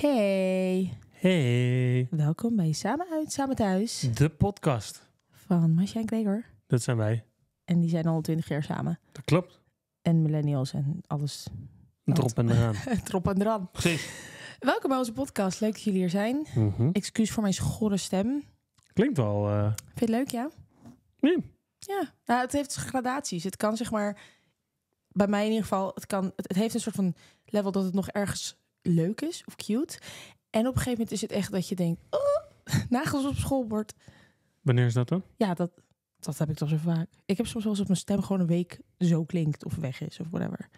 Hey. Hey. Welkom bij Samen Uit, Samen Thuis. De podcast. Van Masha en Gregor. Dat zijn wij. En die zijn al twintig jaar samen. Dat klopt. En millennials en alles. Drop en eraan. Drop en eraan. Precies. Welkom bij onze podcast. Leuk dat jullie hier zijn. Mm -hmm. Excuus voor mijn schorre stem. Klinkt wel... Uh... Vind je het leuk, ja? Ja. Nou, het heeft gradaties. Het kan zeg maar... Bij mij in ieder geval... Het, kan, het heeft een soort van level dat het nog ergens leuk is of cute. En op een gegeven moment is het echt dat je denkt, oh, nagels op schoolbord. Wanneer is dat dan? Ja, dat, dat heb ik toch zo vaak. Ik heb soms wel eens op mijn stem gewoon een week zo klinkt of weg is of whatever.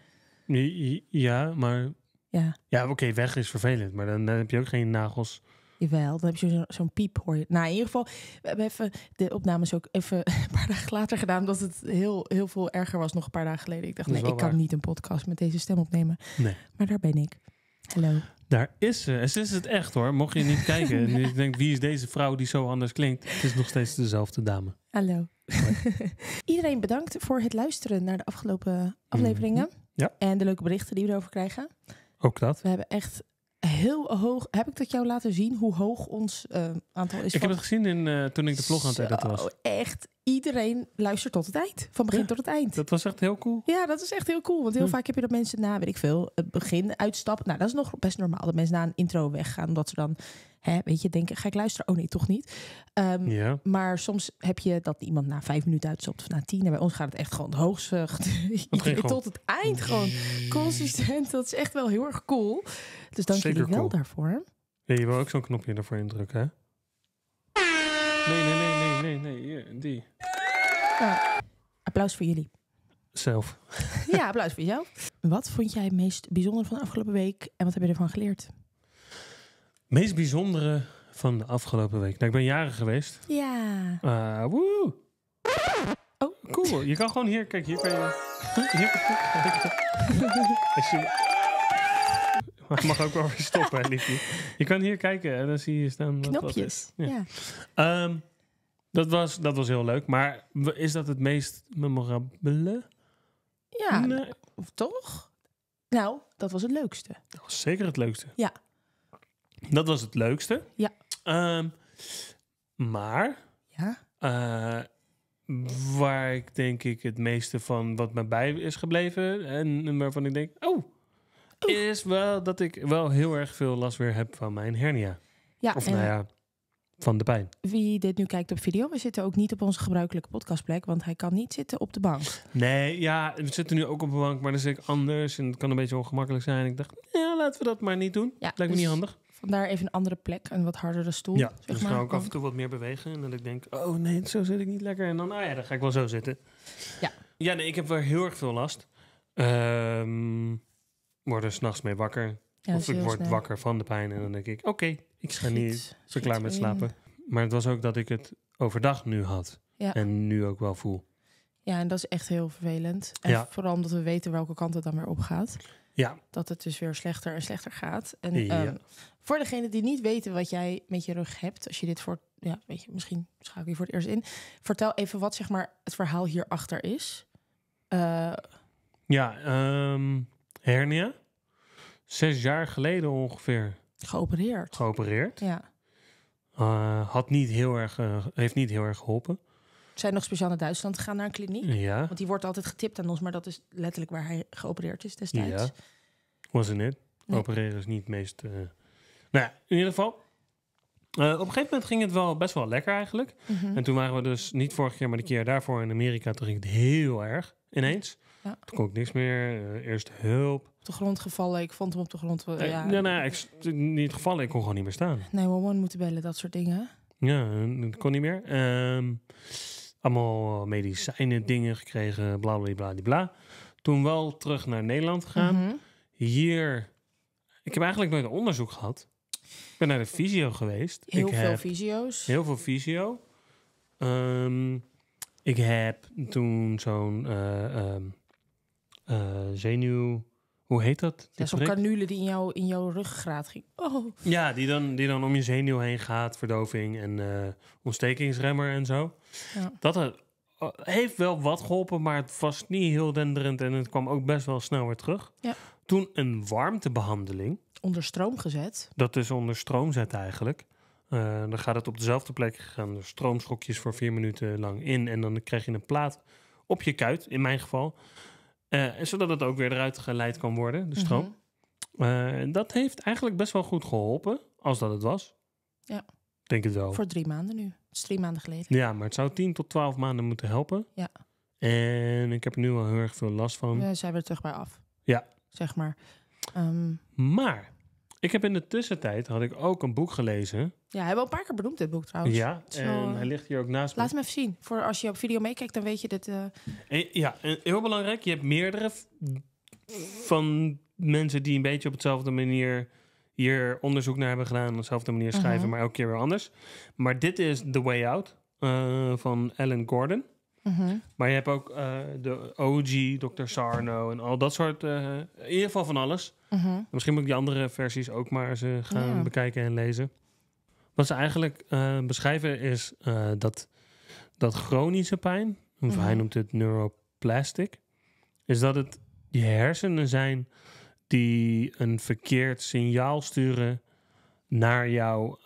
Ja, maar... Ja, ja oké, weg is vervelend, maar dan, heb je ook geen nagels. Jawel, dan heb je zo'n piep hoor je. Nou, in ieder geval, we hebben even de opnames ook even een paar dagen later gedaan. Omdat het heel, heel veel erger was nog een paar dagen geleden. Ik dacht, nee, ik kan niet een podcast met deze stem opnemen. Nee. Maar daar ben ik. Hallo. Daar is ze. Ze is het echt hoor. Mocht je niet kijken en ik denk wie is deze vrouw die zo anders klinkt? Het is nog steeds dezelfde dame. Hallo. Iedereen bedankt voor het luisteren naar de afgelopen afleveringen. Mhm. Ja. En de leuke berichten die we erover krijgen. Ook dat. We hebben echt heel hoog. Heb ik dat jou laten zien hoe hoog ons eh, aantal is? Ik heb het gezien in, eh, toen ik de vlog aan het editen was. Echt, iedereen luistert tot het eind. Van begin tot het eind. Dat was echt heel cool. Ja, dat is echt heel cool. Want heel vaak heb je dat mensen na, weet ik veel, het begin uitstappen. Nou, dat is nog best normaal. Dat mensen na een intro weggaan. Omdat ze dan hè, weet je, denken, ga ik luisteren? Oh nee, toch niet. Ehm, maar soms heb je dat iemand na vijf minuten uitstopt of na tien. En bij ons gaat het echt gewoon hoogzucht. tot het eind gewoon consistent. Dat is echt wel heel erg cool. Dus dank Zeker jullie wel daarvoor. Ja, je wil ook zo'n knopje ervoor indrukken, hè? Nee, nee, nee, nee, nee, nee, die. applaus voor jullie. Zelf. ja, applaus voor jou. Wat vond jij het meest bijzonder van de afgelopen week en wat heb je ervan geleerd? meest bijzondere van de afgelopen week. Nou, ik ben jaren geweest. Ja. Uh, woe. Oh. Cool. Je kan gewoon hier, kijk, hier kan je. Hier, mag ook wel weer stoppen, hè, liefje. Je kan hier kijken en dan zie je staan. Wat Knopjes. ja. Ehm, dat, was, dat was heel leuk. Maar is dat het meest memorabele? Ja, of toch? Nou, dat was het leukste. Dat was zeker het leukste. Ja. Dat was het leukste. Ja. Ehm, maar ja? Eh, waar ik denk ik het meeste van wat me bij is gebleven en waarvan ik denk, oh, is wel dat ik wel heel erg veel last weer heb van mijn hernia. Ja, of nou ja, van de pijn. Wie dit nu kijkt op video, we zitten ook niet op onze gebruikelijke podcastplek, want hij kan niet zitten op de bank. Nee, ja, we zitten nu ook op de bank, maar dan zit ik anders en het kan een beetje ongemakkelijk zijn. Ik dacht, ja, laten we dat maar niet doen. Ja, Lijkt me niet dus handig daar even een andere plek, een wat hardere stoel. Ja, zeg dus maar. ook af en toe wat meer bewegen. En dat ik denk, oh nee, zo zit ik niet lekker. En dan, ah ja, dan ga ik wel zo zitten. Ja. Ja, nee, ik heb wel heel erg veel last. Um, word er s'nachts mee wakker. Ja, of ik word wakker van de pijn. En dan denk ik, oké, ik ga niet zo klaar met slapen. Maar het was ook dat ik het overdag nu had. En nu ook wel voel. Ja, en dat is echt heel vervelend. En ja. vooral omdat we weten welke kant het dan weer op gaat. Ja. Dat het dus weer slechter en slechter gaat. En ehm, voor degene die niet weten wat jij met je rug hebt, als je dit voor, ja, weet je, misschien schakel je voor het eerst in. Vertel even wat zeg maar het verhaal hierachter is. Eh, ja, ehm, hernia. Zes jaar geleden ongeveer. Geopereerd. Geopereerd. Ja. Eh, had niet heel erg, eh, heeft niet heel erg geholpen zijn nog speciaal naar Duitsland gegaan naar een kliniek. Ja. Want die wordt altijd getipt aan ons, maar dat is letterlijk waar hij geopereerd is destijds. Was het net? Nee. Opereren is niet het meest. Uh... Nou in ieder geval. Eh, op een gegeven moment ging het wel best wel lekker eigenlijk. Mhm. En toen waren we dus niet vorig jaar, maar de keer daarvoor in Amerika. Toen ging het heel erg ineens. Toen kon ik niks meer. Eh, eerst hulp. Op de grond gevallen. Ik vond hem op de grond. ja, nou, nou ik, niet gevallen. Ik kon gewoon niet meer staan. Nee, we moeten bellen, dat soort dingen. Ja, dat kon niet meer. Ehm, allemaal eh, medicijnen, dingen gekregen, bla bla bla bla. Toen wel terug naar Nederland gegaan. Mhm. Hier, ik heb eigenlijk nooit onderzoek gehad. Ik ben naar de fysio geweest. Heel veel fysio's. Heel veel fysio. Ehm, ik heb toen zo'n eh, ehm, eh, zenuw hoe heet dat? Ja, zo'n canule die in, jou, in jouw ruggraat ging. Oh. Ja, die dan, die dan om je zenuw heen gaat. Verdoving en eh, ontstekingsremmer en zo. Ja. Dat eh, heeft wel wat geholpen, maar het was niet heel denderend. En het kwam ook best wel snel weer terug. Ja. Toen een warmtebehandeling. Onder stroom gezet. Dat is onder stroom zet eigenlijk. Eh, dan gaat het op dezelfde plek. Gaan er stroomschokjes voor vier minuten lang in. En dan krijg je een plaat op je kuit, in mijn geval. Uh, zodat het ook weer eruit geleid kan worden, de mhm. stroom. Eh, dat heeft eigenlijk best wel goed geholpen, als dat het was. Ja. Denk ik wel. Voor drie maanden nu. Het is drie maanden geleden. Ja, maar het zou tien tot twaalf maanden moeten helpen. Ja. En ik heb nu al heel erg veel last van. We zijn er terug bij af. Ja. Zeg maar. Ehm. Maar ik heb in de tussentijd had ik ook een boek gelezen. Ja, hebben we al een paar keer benoemd dit boek trouwens. Ja, en hij eh, ligt hier ook naast Laat me. hem even zien. Voor als je op video meekijkt, dan weet je dit. Eh, ja, en heel belangrijk. Je hebt meerdere van mensen die een beetje op hetzelfde manier hier onderzoek naar hebben gedaan. Op dezelfde manier schrijven, mhm. maar elke keer weer anders. Maar dit is The Way Out eh, van Alan Gordon. Mhm. Maar je hebt ook eh, de OG, Dr. Sarno en al dat soort. Eh, in ieder geval van alles. Mhm. Misschien moet ik die andere versies ook maar eens eh, gaan bekijken en lezen. Wat ze eigenlijk beschrijven is dat, dat chronische pijn, of mhm. hij noemt het neuroplastic, is dat het je hersenen zijn die een verkeerd signaal sturen naar jouw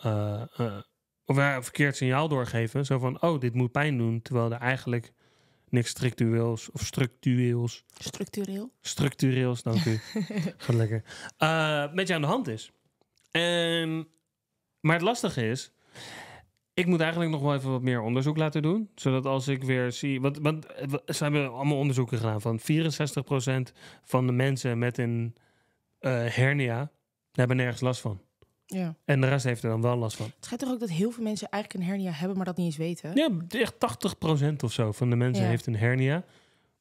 of een verkeerd signaal doorgeven. Zo van, oh, dit moet pijn doen. Terwijl er eigenlijk niks structureels of structureels. Structureel. Structureels, dank u. Gaat lekker. Eh, met je aan de hand is. Ehm, maar het lastige is, ik moet eigenlijk nog wel even wat meer onderzoek laten doen. Zodat als ik weer zie. Want, want eh, ze hebben allemaal onderzoeken gedaan van 64% van de mensen met een uh, hernia hebben nergens last van. Ja. En de rest heeft er dan wel last van. Het schijnt toch ook dat heel veel mensen eigenlijk een hernia hebben, maar dat niet eens weten? Ja, echt 80% of zo van de mensen heeft een hernia.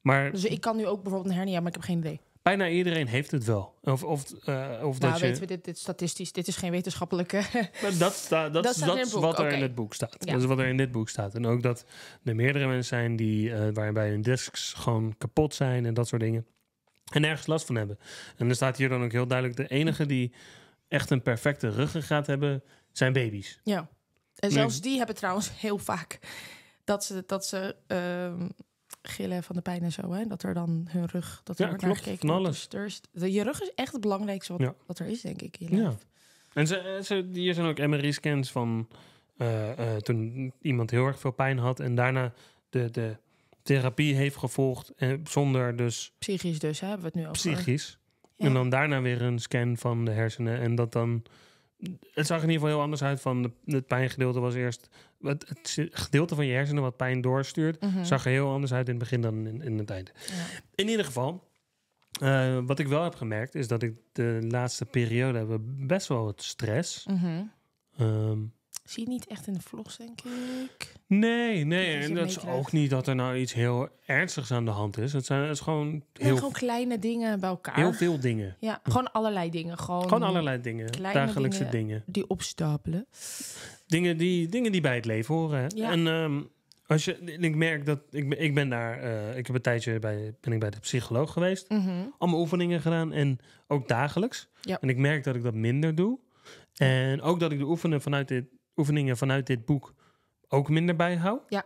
Maar... Dus ik kan nu ook bijvoorbeeld een hernia, maar ik heb geen idee. Bijna iedereen heeft het wel. Of, of, uh, of nou, weten we dit, dit, statistisch. Dit is geen wetenschappelijke... Maar dat, sta, dat, is wat er in het boek staat. Dat is wat er in dit boek staat. En ook dat er meerdere mensen zijn die, uh, waarbij hun desks gewoon kapot zijn en dat soort dingen. En nergens last van hebben. En er staat hier dan ook heel duidelijk... de enige die echt een perfecte gaat hebben, zijn baby's. Ja. En zelfs die hebben trouwens heel vaak dat ze, dat ze ehm, gillen van de pijn en zo. Hè? Dat er dan hun rug, dat er ja, wordt gekeken. Van alles. Dus, de, je rug is echt het belangrijkste wat, wat er is, denk ik. je ja. En ze, eh, ze, hier zijn ook MRI-scans van eh, eh, toen iemand heel erg veel pijn had en daarna de, de therapie heeft gevolgd. En zonder dus. Psychisch dus, hebben we het nu over. Psychisch. En dan daarna weer een scan van de hersenen. En dat dan. Het zag in ieder geval heel anders uit. Van het pijngedeelte was eerst. Het, het, gedeelte van je hersenen wat pijn doorstuurt. Mhm. zag er heel anders uit in het begin dan in, het einde. Ja. In ieder geval. Eh, wat ik wel heb gemerkt is dat ik de laatste periode hebben best wel wat stress. Mhm. Ehm, Zie je niet echt in de vlogs, denk ik. Nee, nee. En dat is ook niet dat er nou iets heel ernstigs aan de hand is. Het zijn het is gewoon heel... kleine dingen bij elkaar. Heel veel dingen. Ja, gewoon allerlei dingen. Gewoon, gewoon allerlei dingen. Dagelijkse dingen, Die opstapelen. Dingen die, dingen die bij het leven horen. Ja. En ehm, als je, ik merk dat ik, ben, ik ben daar, eh, ik heb een tijdje bij, ben ik bij de psycholoog geweest. Mm Allemaal oefeningen gedaan en ook dagelijks. Ja. En ik merk dat ik dat minder doe. En ook dat ik de oefenen vanuit dit oefeningen vanuit dit boek ook minder bijhoud. Ja.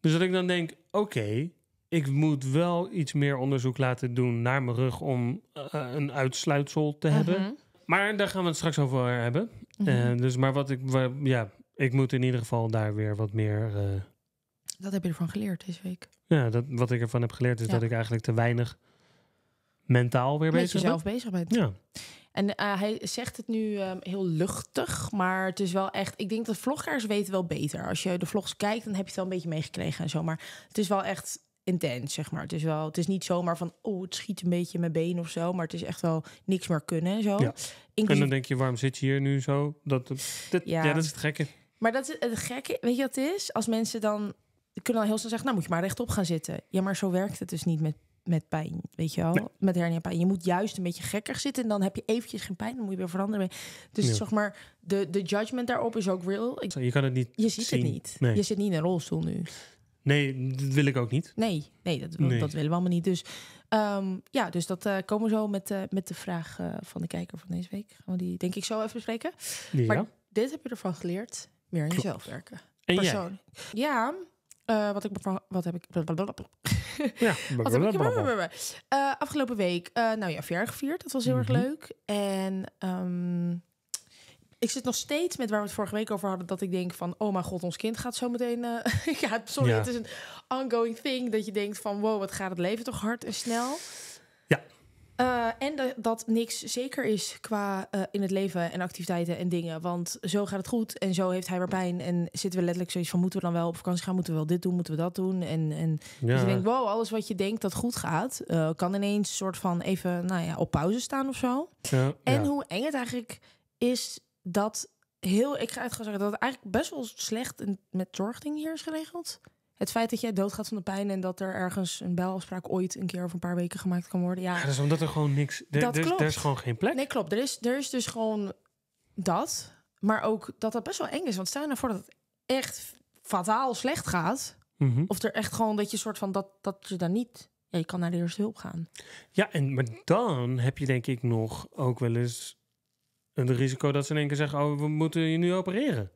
Dus dat ik dan denk, oké, ik moet wel iets meer onderzoek laten doen naar mijn rug om eh, eh, een uitsluitsel te mhm. hebben. Maar daar gaan we het straks over hebben. Mhm. Eh, dus maar wat ik, ja, ik moet in ieder geval daar weer wat meer. dat heb je ervan geleerd deze week. Ja, dat, wat ik ervan heb geleerd is dat ik eigenlijk te weinig mentaal weer bezig ben. Met jezelf bezig bent. Ja. En eh, hij zegt het nu ehm, heel luchtig, maar het is wel echt. Ik denk dat vloggers weten wel beter. Als je de vlogs kijkt, dan heb je het wel een beetje meegekregen en zo. Maar het is wel echt intens, zeg maar. Het is, wel, het is niet zomaar van, oh, het schiet een beetje mijn been of zo. Maar het is echt wel niks meer kunnen en zo. Ja. En dan denk je, waarom zit je hier nu zo? Dat, ja. dat is het gekke. Maar dat is het gekke, weet je wat is? Als mensen dan kunnen dan heel snel zeggen, nou moet je maar rechtop gaan zitten. Ja, maar zo werkt het dus niet met met pijn, weet je wel, met hernia pijn. Je moet juist een beetje gekker zitten en dan heb je eventjes geen pijn, dan moet je weer veranderen. Dus zeg maar, de, de judgment daarop is ook real. je kan het niet Je ziet het niet. Je zit niet in een rolstoel nu. Nee, dat wil ik ook niet. Nee, nee, dat, dat willen we allemaal niet. Dus ehm, ja, dus dat eh, komen we zo met, eh, met de vraag eh, van de kijker van deze week. Gaan we die denk ik zo even bespreken. Maar dit heb je ervan geleerd, meer aan jezelf werken. En Jij? Ja, wat, ik, wat heb ik... Ja, Wat heb ik uh, Afgelopen week, eh, nou ja, verjaardag gevierd. Dat was heel erg mhm. leuk. En ehm, ik zit nog steeds met waar we het vorige week over hadden... dat ik denk van, oh mijn god, ons kind gaat zo meteen... Eh, ja, sorry, het is een ongoing thing dat je denkt van... wow, wat gaat het leven toch hard en snel. Eh, en dat niks zeker is qua eh, in het leven en activiteiten en dingen. Want zo gaat het goed en zo heeft hij maar pijn. En zitten we letterlijk zoiets van, moeten we dan wel op vakantie gaan? Moeten we wel dit doen? Moeten we dat doen? En, en ja. dus wow, alles wat je denkt dat goed gaat... Eh, kan ineens soort van even nou ja, op pauze staan of zo. Ja, en hoe eng het eigenlijk is dat heel... Ik ga het gewoon zeggen, dat het eigenlijk best wel slecht met zorgdingen hier is geregeld het feit dat jij doodgaat van de pijn en dat er ergens een belafspraak ooit een keer of een paar weken gemaakt kan worden. Ja, dat is omdat er gewoon niks. Er, dat er, klopt. er is gewoon geen plek. Nee, klopt. Er is, er is dus gewoon dat. Maar ook dat dat best wel eng is. Want stel je nou voor dat het echt fataal slecht gaat. Mhm. Of er echt gewoon dat je soort van dat, dat je dan niet. Ja, je kan naar de eerste hulp gaan. Ja, en maar dan heb je denk ik nog ook wel eens een risico dat ze in één keer zeggen: Oh, we moeten je nu opereren.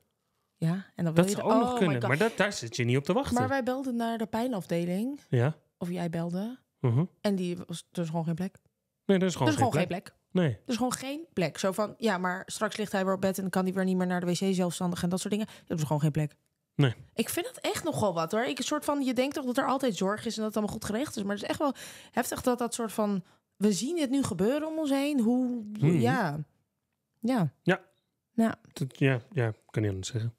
Ja, en dan wil je zou ook nog oh kunnen, maar dat, daar zit je niet op te wachten. Maar wij belden naar de pijnafdeling. Ja. Of jij belde. Mhm. En die was, er is gewoon geen plek. Nee, er is gewoon, is geen, gewoon plek. geen, plek. Nee. Er is gewoon geen plek. Zo van, ja, maar straks ligt hij weer op bed en kan hij weer niet meer naar de wc zelfstandig en dat soort dingen. Dat is gewoon geen plek. Nee. Ik vind dat echt nogal wat hoor. Ik, een soort van, je denkt toch dat er altijd zorg is en dat het allemaal goed geregeld is. Maar het is echt wel heftig dat dat soort van, we zien het nu gebeuren om ons heen. Hoe, mm-hmm. ja. Ja. Ja, ja, ja, kan je anders zeggen.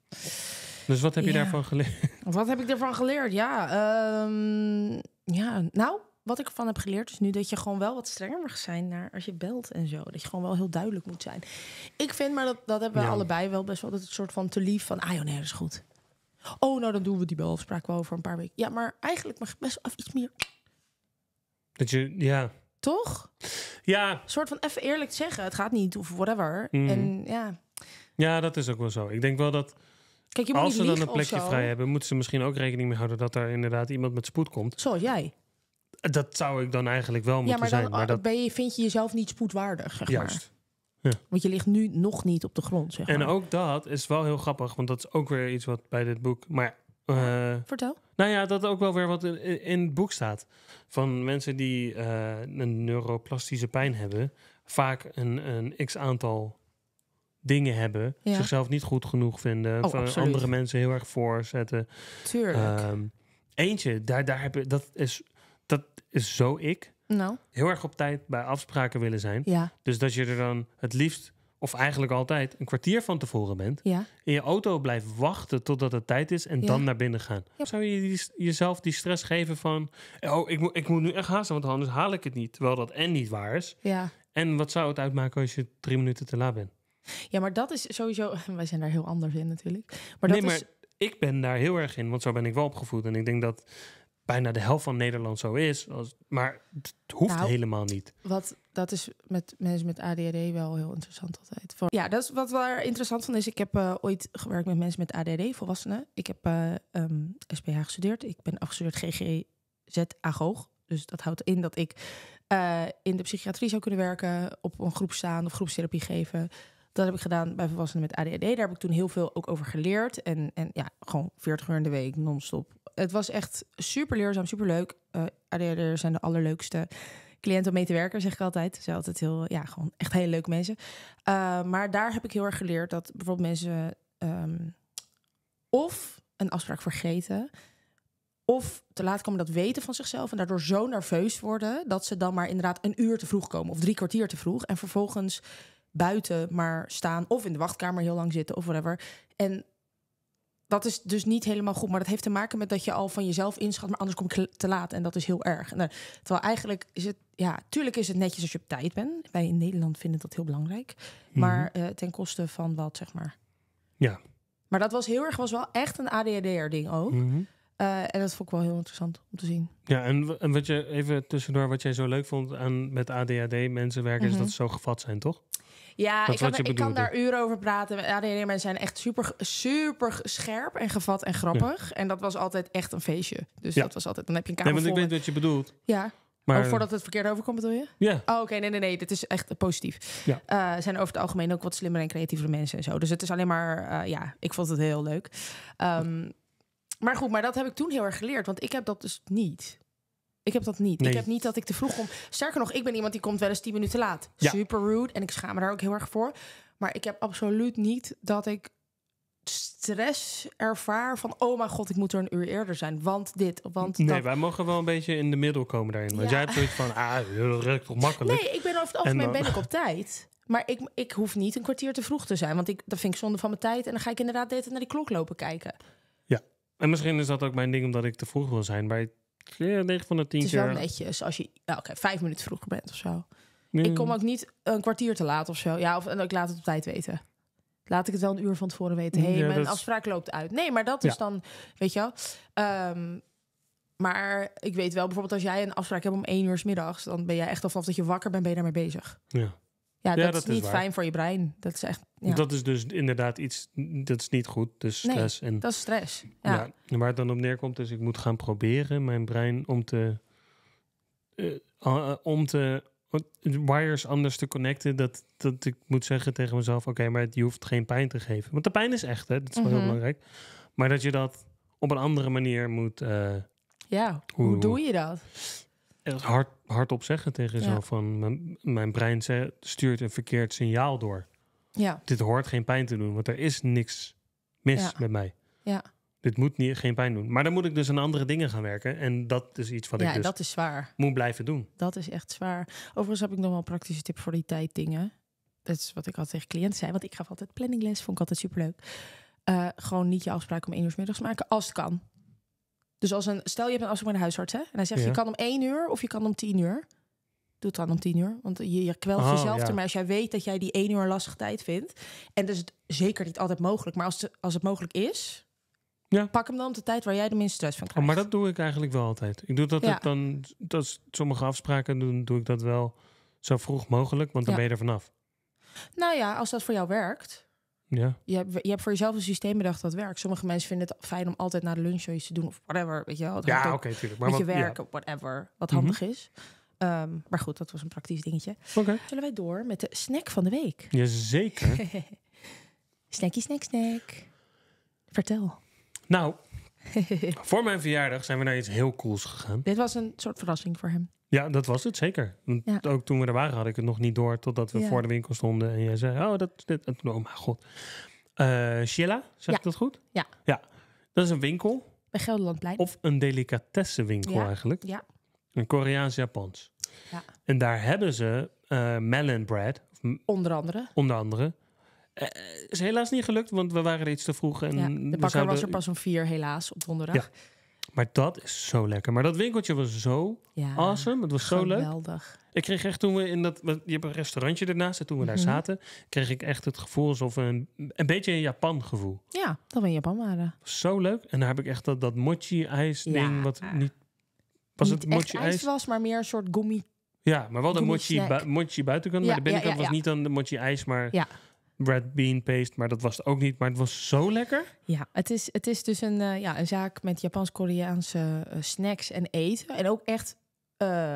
Dus wat heb je daarvan geleerd? Wat heb ik daarvan geleerd? Ja, ehm, ja, nou, wat ik ervan heb geleerd is nu dat je gewoon wel wat strenger mag zijn naar als je belt en zo. Dat je gewoon wel heel duidelijk moet zijn. Ik vind, maar dat, dat hebben we allebei wel best wel, dat het soort van te lief van, ah joh, nee, dat is goed. Oh, nou dan doen we die belafspraak wel over een paar weken. Ja, maar eigenlijk mag best wel iets meer. Dat je, ja. Toch? Ja. Een soort van even eerlijk zeggen, het gaat niet of whatever. Mhm. En ja. Ja, dat is ook wel zo. Ik denk wel dat. Kijk, als ze dan een plekje vrij hebben, moeten ze misschien ook rekening mee houden dat er inderdaad iemand met spoed komt. Zoals jij. Dat zou ik dan eigenlijk wel moeten ja, maar dan, zijn. Maar dan ben je, vind je jezelf niet spoedwaardig. Zeg juist. Maar. Ja. Want je ligt nu nog niet op de grond. Zeg en ook dat is wel heel grappig, want dat is ook weer iets wat bij dit boek. Maar eh, Vertel. Nou ja, dat ook wel weer wat in, in het boek staat. Van mensen die eh, een neuroplastische pijn hebben, vaak een, een x aantal dingen hebben. Zichzelf niet goed genoeg vinden. Oh, andere mensen heel erg voorzetten. Tuurlijk. Ehm, eentje, daar, daar heb je, dat, is, dat is zo ik. Nou. Heel erg op tijd bij afspraken willen zijn. Dus dat je er dan het liefst, of eigenlijk altijd, een kwartier van tevoren bent. In je auto blijft wachten totdat het tijd is en dan naar binnen gaan. Zou je jezelf die stress geven van, oh, ik, moet, ik moet nu echt haasten, want anders haal ik het niet. Terwijl dat en niet waar is. Ja. En wat zou het uitmaken als je drie minuten te laat bent? Ja, maar dat is sowieso. Wij zijn daar heel anders in natuurlijk. Maar dat nee, maar is... ik ben daar heel erg in, want zo ben ik wel opgevoed. En ik denk dat bijna de helft van Nederland zo is. maar het hoeft nou, helemaal niet. Wat, dat is met mensen met ADD wel heel interessant altijd. Voor, ja, dat is wat waar interessant van is. Ik heb eh, ooit gewerkt met mensen met ADD, volwassenen. Ik heb uh, eh, ehm, SPH gestudeerd. Ik ben afgestudeerd GGZ Agoog. Dus dat houdt in dat ik eh, in de psychiatrie zou kunnen werken, op een groep staan of groepstherapie geven. Dat heb ik gedaan bij volwassenen met ADHD. Daar heb ik toen heel veel ook over geleerd. En, en ja, gewoon 40 uur in de week, non-stop. Het was echt super leerzaam, super leuk. Uh, zijn de allerleukste cliënten om mee te werken, zeg ik altijd. Ze altijd heel, ja, gewoon echt hele leuke mensen. Eh, maar daar heb ik heel erg geleerd dat bijvoorbeeld mensen ehm, of een afspraak vergeten, of te laat komen dat weten van zichzelf en daardoor zo nerveus worden dat ze dan maar inderdaad een uur te vroeg komen of drie kwartier te vroeg en vervolgens buiten maar staan of in de wachtkamer heel lang zitten of whatever. En dat is dus niet helemaal goed. Maar dat heeft te maken met dat je al van jezelf inschat, maar anders kom ik te laat. En dat is heel erg. Nou, terwijl eigenlijk is het, ja, tuurlijk is het netjes als je op tijd bent. Wij in Nederland vinden dat heel belangrijk. Mhm. Maar eh, ten koste van wat, zeg maar. Ja. Maar dat was heel erg, was wel echt een ADHD-ding ook. Mhm. Eh, en dat vond ik wel heel interessant om te zien. Ja, en, en wat je even tussendoor, wat jij zo leuk vond aan met ADHD mensen werken, is mhm. dat ze zo gevat zijn, toch? Ja, ik, kan, daar uren over praten. ADHD-mensen zijn echt super, super scherp en gevat en grappig. En dat was altijd echt een feestje. Dus dat was altijd, dan heb je een kamer Nee, want ik weet wat je bedoelt. Ja. Oh, maar... voordat het verkeerd overkomt, bedoel je? Ja. Oh, oké, nee, nee, nee. Dit is echt eh, positief. Ja. Eh, zijn over het algemeen ook wat slimmer en creatievere mensen en zo. Dus het is alleen maar, eh, ja, ik vond het heel leuk. Ehm, maar goed, maar dat heb ik toen heel erg geleerd, want ik heb dat dus niet. Ik heb dat niet. Ik heb niet dat ik te vroeg kom. Sterker nog, ik ben iemand die komt wel eens 10 minuten laat. Super rude. En ik schaam me daar ook heel erg voor. Maar ik heb absoluut niet dat ik stress ervaar van oh mijn god, ik moet er een uur eerder zijn, want dit, want Nee, wij mogen wel een beetje in de middel komen daarin. Want ja. jij hebt zoiets van ah, dat ruikt toch makkelijk. Nee, ik ben over het algemeen ben ik op tijd. Maar ik, ik hoef niet een kwartier te vroeg te zijn, want ik, dat vind ik zonde van mijn tijd. En dan ga ik inderdaad de naar die klok lopen kijken. Ja, en misschien is dat ook mijn ding omdat ik te vroeg wil zijn. maar. 9 van de 10 keer. Het is wel netjes als je oké, vijf minuten vroeger bent of zo. Ik kom ook niet een kwartier te laat of zo. Ja, of en ik laat het op tijd weten. Laat ik het wel een uur van tevoren weten. hey, mijn afspraak loopt uit. Nee, maar dat is dan, weet je wel. Ehm, maar ik weet wel, bijvoorbeeld als jij een afspraak hebt om één uur s middags... dan ben jij echt al vanaf dat je wakker bent, ben je daarmee bezig. Ja. Ja, dat, is niet fijn voor je brein. Dat is echt. Ja. Dat is dus inderdaad iets. Dat is niet goed. Dus stress. En, dat is stress. Ja. ja. Waar het dan op neerkomt is: ik moet gaan proberen mijn brein om te. Uh, om te. wires anders te connecten. Dat, dat ik moet zeggen tegen mezelf: oké, maar je hoeft geen pijn te geven. Want de pijn is echt, hè? Dat is wel heel mhm. belangrijk. Maar dat je dat op een andere manier moet. ja, hoe doe je dat? hard, hardop zeggen tegen zo Van mijn, brein stuurt een verkeerd signaal door. Ja. Dit hoort geen pijn te doen, want er is niks mis met mij. Ja. Dit moet niet, geen pijn doen. Maar dan moet ik dus aan andere dingen gaan werken. En dat is iets wat ja, ik dus dat is zwaar. moet blijven doen. Dat is echt zwaar. Overigens heb ik nog wel praktische tip voor die tijd dingen. Dat is wat ik altijd tegen cliënten zei. Want ik gaf altijd planningles, vond ik altijd superleuk. Uh, gewoon niet je afspraak om één uur middags maken, als het kan. Dus als een, stel je hebt een afspraak met een huisarts hè, en hij zegt je kan om één uur of je kan om tien uur. Doe het dan om tien uur, want je, kwelt oh, jezelf ja. ermee als jij weet dat jij die één uur lastig tijd vindt. En dus het zeker niet altijd mogelijk, maar als het, als het mogelijk is, ja. pak hem dan op de tijd waar jij de minste stress van oh, krijgt. maar dat doe ik eigenlijk wel altijd. Ik doe dat, ja. dan, dat sommige afspraken doen, doe ik dat wel zo vroeg mogelijk, want dan ben je er vanaf. Nou ja, als dat voor jou werkt. Ja. Je, hebt, je hebt voor jezelf een systeem bedacht dat werkt. Sommige mensen vinden het fijn om altijd na de lunch iets te doen of whatever Weet je wel. Ja, oké, natuurlijk Maar met wat, je werken, ja. whatever. Wat mhm. handig is. Ehm, maar goed, dat was een praktisch dingetje. Oké. Okay. Zullen wij door met de snack van de week? Jazeker. snacky snack, snack. Vertel. Nou, voor mijn verjaardag zijn we naar iets heel cools gegaan. Dit was een soort verrassing voor hem. Ja, dat was het zeker. Ook toen we er waren had ik het nog niet door totdat we voor de winkel stonden en jij zei: Oh, dat, dit, oh mijn god. Uh, Sheila, zeg ik dat goed? Ja. Ja, dat is een winkel. Bij Gelderlandplein. Of een delicatessenwinkel eigenlijk. Ja. Een Koreaans-Japans. Ja. En daar hebben ze uh, melon bread. Onder andere. Onder andere. Eh, is helaas niet gelukt, want we waren iets te vroeg. En de bakker was er pas om vier, helaas, op donderdag. Ja. Maar dat is zo lekker. Maar dat winkeltje was zo awesome. Het was zo geweldig. leuk. Ik kreeg echt toen we in dat... Je hebt een restaurantje ernaast. En toen we daar mhm. zaten, kreeg ik echt het gevoel alsof we een, een beetje een Japan gevoel. Ja, dat we in Japan waren. Zo leuk. En daar heb ik echt dat, dat mochi-ijs ding wat niet... Was het mochi-ijs? was, maar meer een soort gummi Ja, maar wel de mochi, mochi buitenkant. Ja, maar de binnenkant was niet dan de mochi-ijs, maar... Ja red bean paste, maar dat was het ook niet. Maar het was zo lekker. Ja, het is, het is dus een, eh, ja, een zaak met Japans-Koreaanse eh, snacks en eten. En ook echt eh,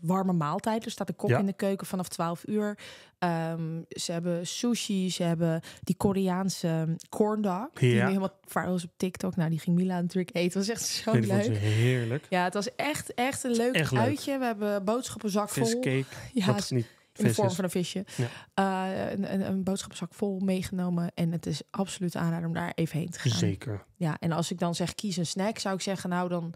warme maaltijd. Er staat een kop in de keuken vanaf 12 uur. Ehm, ze hebben sushi, ze hebben die Koreaanse ehm, corndog. Ja. Die nu helemaal vaar op TikTok. Nou, die ging Mila natuurlijk eten. Dat was echt zo leuk. heerlijk. Ja, het was echt, echt een leuk, echt uitje. We hebben boodschappenzak vol. Ja, dat is niet in de vorm van een visje. Eh, een, een, vol meegenomen. En het is absoluut aanrader om daar even heen te gaan. Zeker. Ja, en als ik dan zeg kies een snack, zou ik zeggen, nou dan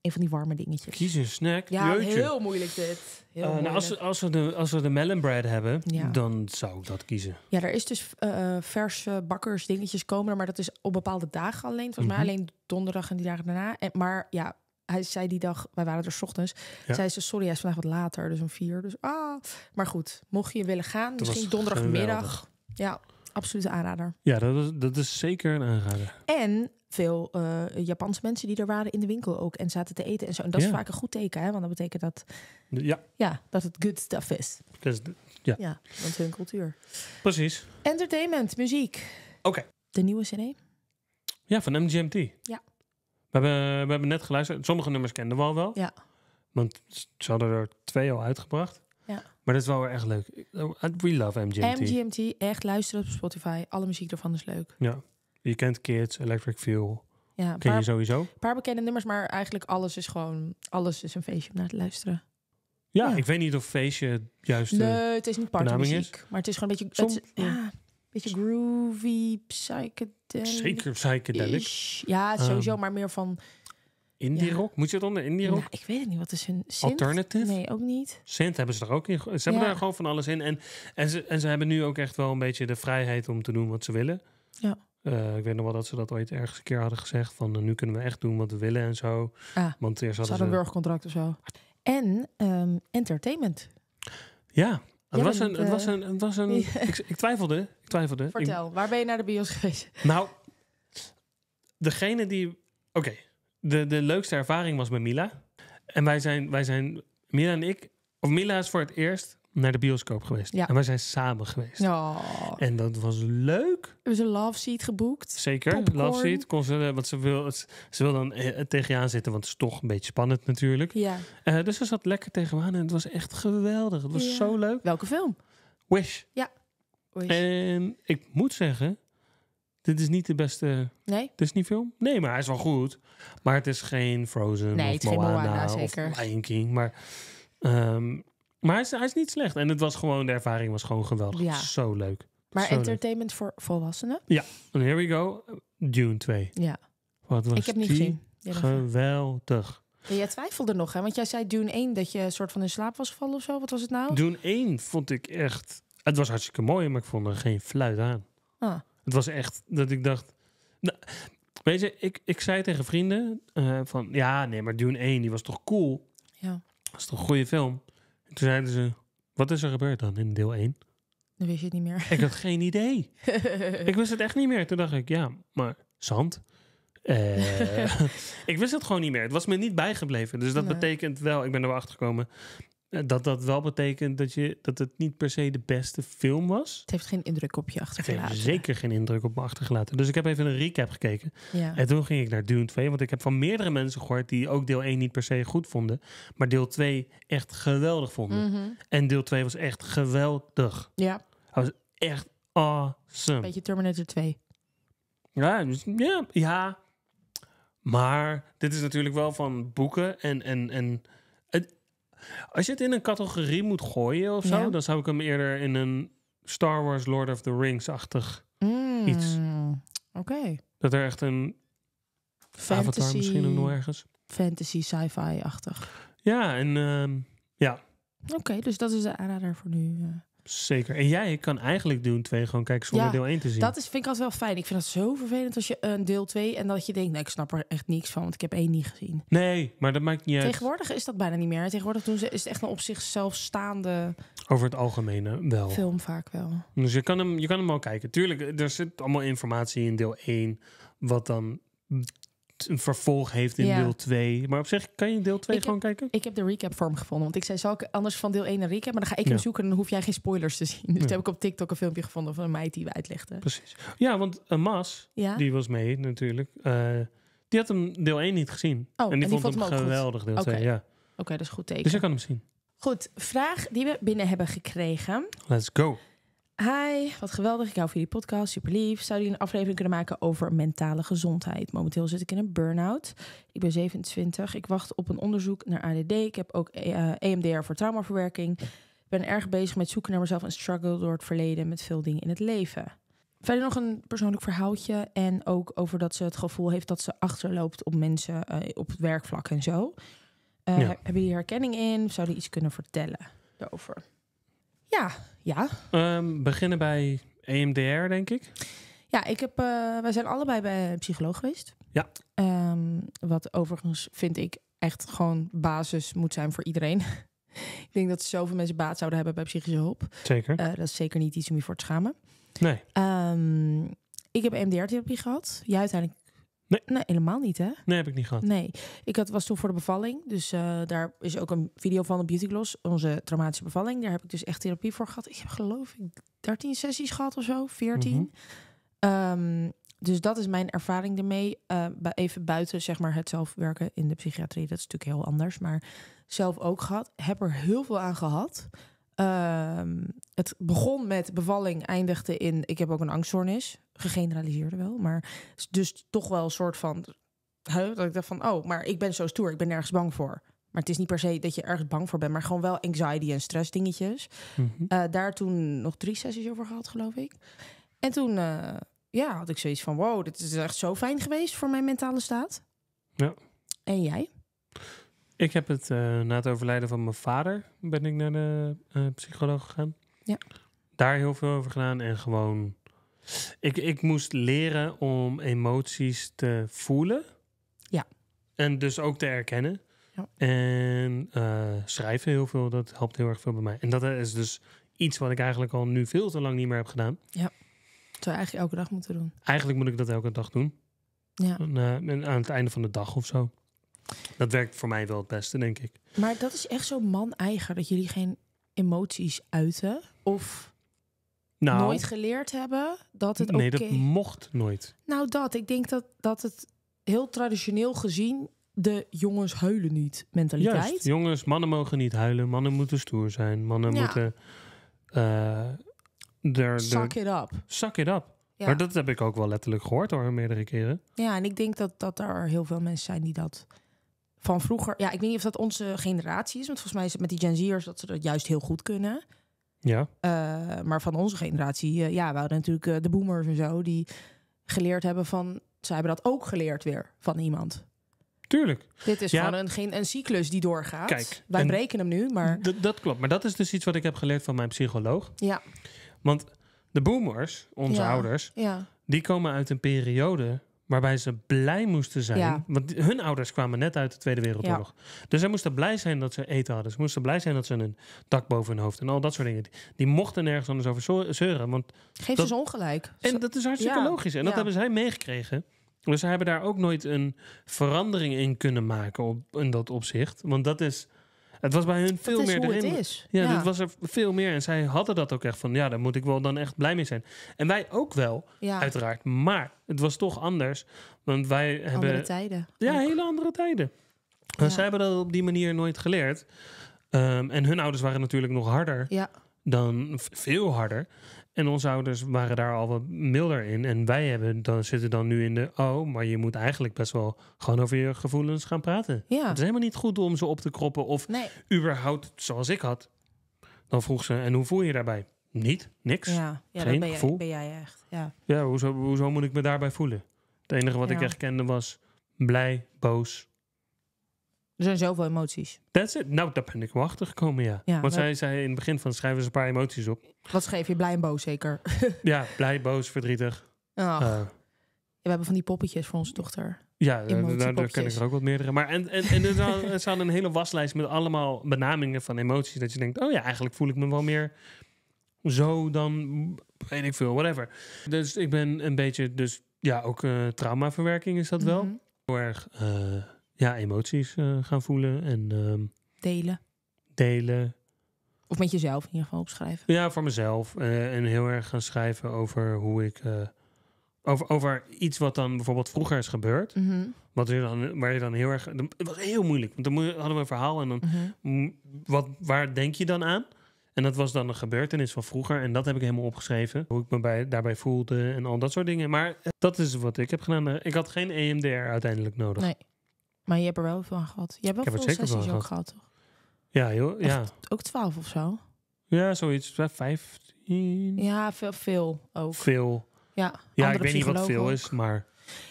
een van die warme dingetjes. Kies een snack. Ja, heel moeilijk dit. Heel eh, nou, als, we, als, we de, als we de melon bread hebben, dan zou ik dat kiezen. Ja, er is dus eh, verse bakkers dingetjes komen, maar dat is op bepaalde dagen alleen. Volgens mij mhm. alleen donderdag en die dagen daarna. En, maar ja, hij zei die dag, wij waren er s ochtends. Zei ze, sorry, hij is vandaag wat later, dus om vier. Dus ah, maar goed, mocht je willen gaan, misschien donderdagmiddag. Ja, absoluut aanrader. Ja, dat is, dat is zeker een aanrader. En veel eh, Japanse mensen die er waren in de winkel ook en zaten te eten en zo. En dat is vaak een goed teken, hè? want dat betekent dat, ja. Ja, dat het good stuff is. Dus, ja. ja, dat hun cultuur. Precies. Entertainment, muziek. Oké. De nieuwe CD. Ja, van MGMT. Ja. We hebben, we hebben net geluisterd. Sommige nummers kenden we al wel. Ja. Want ze hadden er twee al uitgebracht. Ja. Maar dat is wel weer echt leuk. We love MGMT. MGMT, echt luisteren op Spotify. Alle muziek ervan is leuk. Ja. Je kent Kids, Electric Feel. Ja, Ken je sowieso. Een paar bekende nummers, maar eigenlijk alles is gewoon... Alles is een feestje om naar te luisteren. Ja, ik weet niet of feestje juist Nee, eh, het is niet partymuziek. Maar het is gewoon een beetje... Som, beetje groovy, psychedelic Zeker psychedelic. Ja, sowieso, ehm, maar meer van... Indie ja. rock? Moet je het onder indie nou, rock? Nou, ik weet het niet. Wat is hun synth? Alternative? Nee, ook niet. Synth hebben ze daar ook in. Ze hebben daar gewoon van alles in. En, en, ze, en ze hebben nu ook echt wel een beetje de vrijheid om te doen wat ze willen. Ja. Eh, ik weet nog wel dat ze dat ooit ergens een keer hadden gezegd. Van nou, nu kunnen we echt doen wat we willen en zo. Ah, Want eerst hadden ze een burgercontract of zo. En um, entertainment. Ja, het was, eh, een, het was een. Het was een, ik, twijfelde. Ik twijfelde. Vertel, waar ben je naar de bios geweest? Nou, degene die. Oké, de, de leukste ervaring was met Mila. En wij zijn, wij zijn. Mila en ik. Of Mila is voor het eerst naar de bioscoop geweest. Ja. En wij zijn samen geweest. En dat was leuk. We hebben een love seat geboekt. Zeker, love seat. Kon ze, eh, want ze wil, ze wil dan eh, eh, tegen je aan zitten, want het is toch een beetje spannend natuurlijk. Ja. dus ze zat lekker tegen me aan en het was echt geweldig. Het was zo leuk. Welke film? Wish. Ja, Wish. En ik moet zeggen, dit is niet de beste nee? Disney-film. Nee, maar hij is wel goed. Maar het is geen Frozen nee, of het Moana, Moana, zeker. of Lion King. Maar... Ehm, maar hij is, hij is niet slecht. En het was gewoon, de ervaring was gewoon geweldig. Zo leuk. Maar entertainment voor volwassenen? Ja. En here we go. Dune 2. Ja. Wat was Ik heb niet gezien. Geweldig. Ja, jij twijfelde nog, hè? Want jij zei Dune 1 dat je een soort van in slaap was gevallen of zo. Wat was het nou? Dune 1 vond ik echt... Het was hartstikke mooi, maar ik vond er geen fluit aan. Ah. Het was echt dat ik dacht... Nou, weet je, ik, ik zei tegen vrienden eh, van... Ja, nee, maar Dune 1, die was toch cool? Ja. Dat is toch een goede film? Toen zeiden ze, wat is er gebeurd dan in deel 1? Dan wist je het niet meer. Ik had geen idee. ik wist het echt niet meer. Toen dacht ik, ja, maar zand. Eh, ik wist het gewoon niet meer. Het was me niet bijgebleven. Dus dat betekent wel, ik ben er wel achter gekomen eh, dat dat wel betekent dat, je, dat het niet per se de beste film was. Het heeft geen indruk op je achtergelaten. Het heeft zeker geen indruk op me achtergelaten. Dus ik heb even een recap gekeken. En toen ging ik naar Dune 2. Want ik heb van meerdere mensen gehoord die ook deel 1 niet per se goed vonden. Maar deel 2 echt geweldig vonden. Mhm. En deel 2 was echt geweldig. Ja. Hij was echt awesome. Beetje Terminator 2. Ja, dus, ja, ja. Maar dit is natuurlijk wel van boeken en... en, en als je het in een categorie moet gooien of zo, dan zou ik hem eerder in een Star Wars Lord of the Rings-achtig hmm, iets. Oké. Dat er echt een fantasy, avatar misschien nog ergens. Fantasy, sci-fi-achtig. Ja, en ehm, ja. Oké, dus dat is de aanrader voor nu. Eh. Zeker. En jij kan eigenlijk doen twee gewoon kijken zonder deel 1 te zien. Dat is, vind ik altijd wel fijn. Ik vind dat zo vervelend als je een eh, deel 2 en dat je denkt, nee, ik snap er echt niks van, want ik heb één niet gezien. Nee, maar dat maakt niet uit. Tegenwoordig is dat bijna niet meer. Tegenwoordig doen ze, is het echt een op zichzelf staande. Over het algemene wel. Film vaak wel. Dus je kan hem, je kan hem wel kijken. Tuurlijk, er zit allemaal informatie in deel 1, wat dan een vervolg heeft in deel 2. Maar op zich kan je deel 2 gewoon kijken. Ik heb de recap vorm gevonden. Want ik zei, zal ik anders van deel 1 een recap? Maar dan ga ik hem zoeken en dan hoef jij geen spoilers te zien. Dus ja. heb ik op TikTok een filmpje gevonden van een meid die we uitlegde. Precies. Ja, want Amas, eh, die was mee natuurlijk. Eh, die had hem deel 1 niet gezien. Oh, en die, vond, het vond, geweldig deel 2. Ja. Oké, dat is goed dus teken. Dus ik kan hem zien. Goed, vraag die we binnen hebben gekregen. Let's go. Hi, wat geweldig. Ik hou van jullie podcast. Super lief. Zou jullie een aflevering kunnen maken over mentale gezondheid? Momenteel zit ik in een burn-out. Ik ben 27. Ik wacht op een onderzoek naar ADD. Ik heb ook EMDR eh, eh, e voor traumaverwerking. Ik ben erg bezig met zoeken naar mezelf en struggle door het verleden met veel dingen in het leven. Verder nog een persoonlijk verhaaltje. En ook over dat ze het gevoel heeft dat ze achterloopt op mensen eh, op het werkvlak en zo. Uh, Hebben jullie herkenning in? Zou je iets kunnen vertellen daarover? Ja, ja. Ehm, beginnen bij EMDR, denk ik. Ja, ik heb, uh, wij zijn allebei bij een psycholoog geweest. Ja. Ehm, wat overigens vind ik echt gewoon basis moet zijn voor iedereen. ik denk dat zoveel mensen baat zouden hebben bij psychische hulp. Zeker. Eh, dat is zeker niet iets om je voor te schamen. Nee. Ehm, ik heb EMDR-therapie gehad. Jij uiteindelijk Nee. helemaal niet hè? Nee, heb ik niet gehad. Nee, ik had, was toen voor de bevalling. Dus eh, daar is ook een video van op Beauty Gloss, onze traumatische bevalling. Daar heb ik dus echt therapie voor gehad. Ik heb geloof ik 13 sessies gehad of zo, 14. Mhm. Ehm, dus dat is mijn ervaring ermee. Uh, even buiten zeg maar, het zelf werken in de psychiatrie. Dat is natuurlijk heel anders. Maar zelf ook gehad. Heb er heel veel aan gehad. Ehm, het begon met bevalling, eindigde in. Ik heb ook een angststoornis. Gegeneraliseerde wel, maar dus toch wel een soort van. dat ik dacht van, oh, maar ik ben zo stoer, ik ben nergens bang voor. Maar het is niet per se dat je ergens bang voor bent, maar gewoon wel anxiety en stress dingetjes. uh, daar toen nog drie sessies over gehad, geloof ik. En toen eh, ja, had ik zoiets van, wow, dit is echt zo fijn geweest voor mijn mentale staat. Ja. En jij? Ik heb het uh, na het overlijden van mijn vader ben ik naar de eh, psycholoog gegaan. Ja. Daar heel veel over gedaan en gewoon. Ik, ik moest leren om emoties te voelen. Ja. En dus ook te erkennen. Ja. En eh, schrijven heel veel, dat helpt heel erg veel bij mij. En dat is dus iets wat ik eigenlijk al nu veel te lang niet meer heb gedaan. Ja. Dat zou je eigenlijk elke dag moeten doen. Eigenlijk moet ik dat elke dag doen. Ja. aan het einde van de dag of zo. Dat werkt voor mij wel het beste, denk ik. Maar dat is echt zo man-eigen, dat jullie geen emoties uiten of nou, nooit geleerd hebben dat het Nee, dat mocht nooit. Nou, dat. Ik denk dat, dat het heel traditioneel gezien de jongens huilen niet mentaliteit. jongens, mannen mogen niet huilen. Mannen moeten stoer zijn. Mannen ja. moeten... Uh, eh, Zak it up. Zak it up. Maar dat heb ik ook wel letterlijk gehoord hoor, meerdere keren. Ja, en ik denk dat, dat er heel veel mensen zijn die dat van vroeger. Ja, ik weet niet of dat onze generatie is. Want volgens mij is het met die Gen Z'ers dat ze dat juist heel goed kunnen. Ja. Eh, maar van onze generatie, eh, ja, we hadden natuurlijk eh, de boomers en zo die geleerd hebben van. ze hebben dat ook geleerd weer van iemand. Tuurlijk. Dit is ja. gewoon een, geen, een cyclus die doorgaat. Kijk, wij breken hem nu, maar. Dat klopt. Maar dat is dus iets wat ik heb geleerd van mijn psycholoog. Ja. Want de boomers, onze ouders, ja. die komen uit een periode waarbij ze blij moesten zijn. Want hun ouders kwamen net uit de Tweede Wereldoorlog. Dus zij moesten blij zijn dat ze eten hadden. Ze moesten blij zijn dat ze een dak boven hun hoofd en al dat soort dingen. Die mochten nergens anders over zeuren. Want Geef dat... ze ongelijk. En dat is hartstikke logisch. En dat hebben zij meegekregen. Dus ze hebben daar ook nooit een verandering in kunnen maken op, in dat opzicht. Want dat is het was bij hun veel meer erin. Het is. Ja, ja, dit was er veel meer. En zij hadden dat ook echt van, ja, daar moet ik wel dan echt blij mee zijn. En wij ook wel, uiteraard. Maar het was toch anders. Want wij hebben... Andere tijden. Ja, hele andere tijden. Ja. Zij hebben dat op die manier nooit geleerd. Ehm, en hun ouders waren natuurlijk nog harder. Ja. Dan veel harder. En onze ouders waren daar al wat milder in. En wij hebben dan, zitten dan nu in de. Oh, maar je moet eigenlijk best wel gewoon over je gevoelens gaan praten. Ja. Het is helemaal niet goed om ze op te kroppen. Of überhaupt, zoals ik had. Dan vroeg ze: En hoe voel je je daarbij? Niet, niks. Ja, ja geen ben jij, gevoel. echt. Ja, ja hoezo, hoezo moet ik me daarbij voelen? Het enige wat ik echt kende was blij, boos, er zijn zoveel emoties. That's it. Nou, daar ben ik wel achter gekomen, ja. Want zij zei in het begin van schrijven ze een paar emoties op. Wat schreef je? Blij en boos zeker? ja, blij, boos, verdrietig. Eh. Ja, we hebben van die poppetjes voor onze dochter. Ja, eh, daar, daar ken ik er ook wat meerdere. Maar en, en, en er staan een hele waslijst met allemaal benamingen van emoties. Dat je denkt, oh ja, eigenlijk voel ik me wel meer zo dan weet ik veel, whatever. Dus ik ben een beetje, dus ja, ook uh, traumaverwerking is dat wel. Mhm. Heel erg ja, emoties eh, gaan voelen en ehm, delen. Delen. Of met jezelf in ieder geval opschrijven. Ja, voor mezelf. Eh, en heel erg gaan schrijven over hoe ik. Eh, over, over iets wat dan bijvoorbeeld vroeger is gebeurd. Mhm. wat je dan, waar je dan heel erg. Het was heel moeilijk. Want dan hadden we een verhaal en dan. Mhm. wat, waar denk je dan aan? En dat was dan een gebeurtenis van vroeger. En dat heb ik helemaal opgeschreven. Hoe ik me bij, daarbij voelde en al dat soort dingen. Maar dat is wat ik heb gedaan. Ik had geen EMDR uiteindelijk nodig. Nee. Maar je hebt er wel veel aan gehad. Je hebt wel ik veel sessies ook gehad, toch? Ja, joh. Ja. ook twaalf of zo? Ja, zoiets. Vijftien. Ja, veel, veel ook. Veel. Ja, ja ik weet niet wat veel is, maar...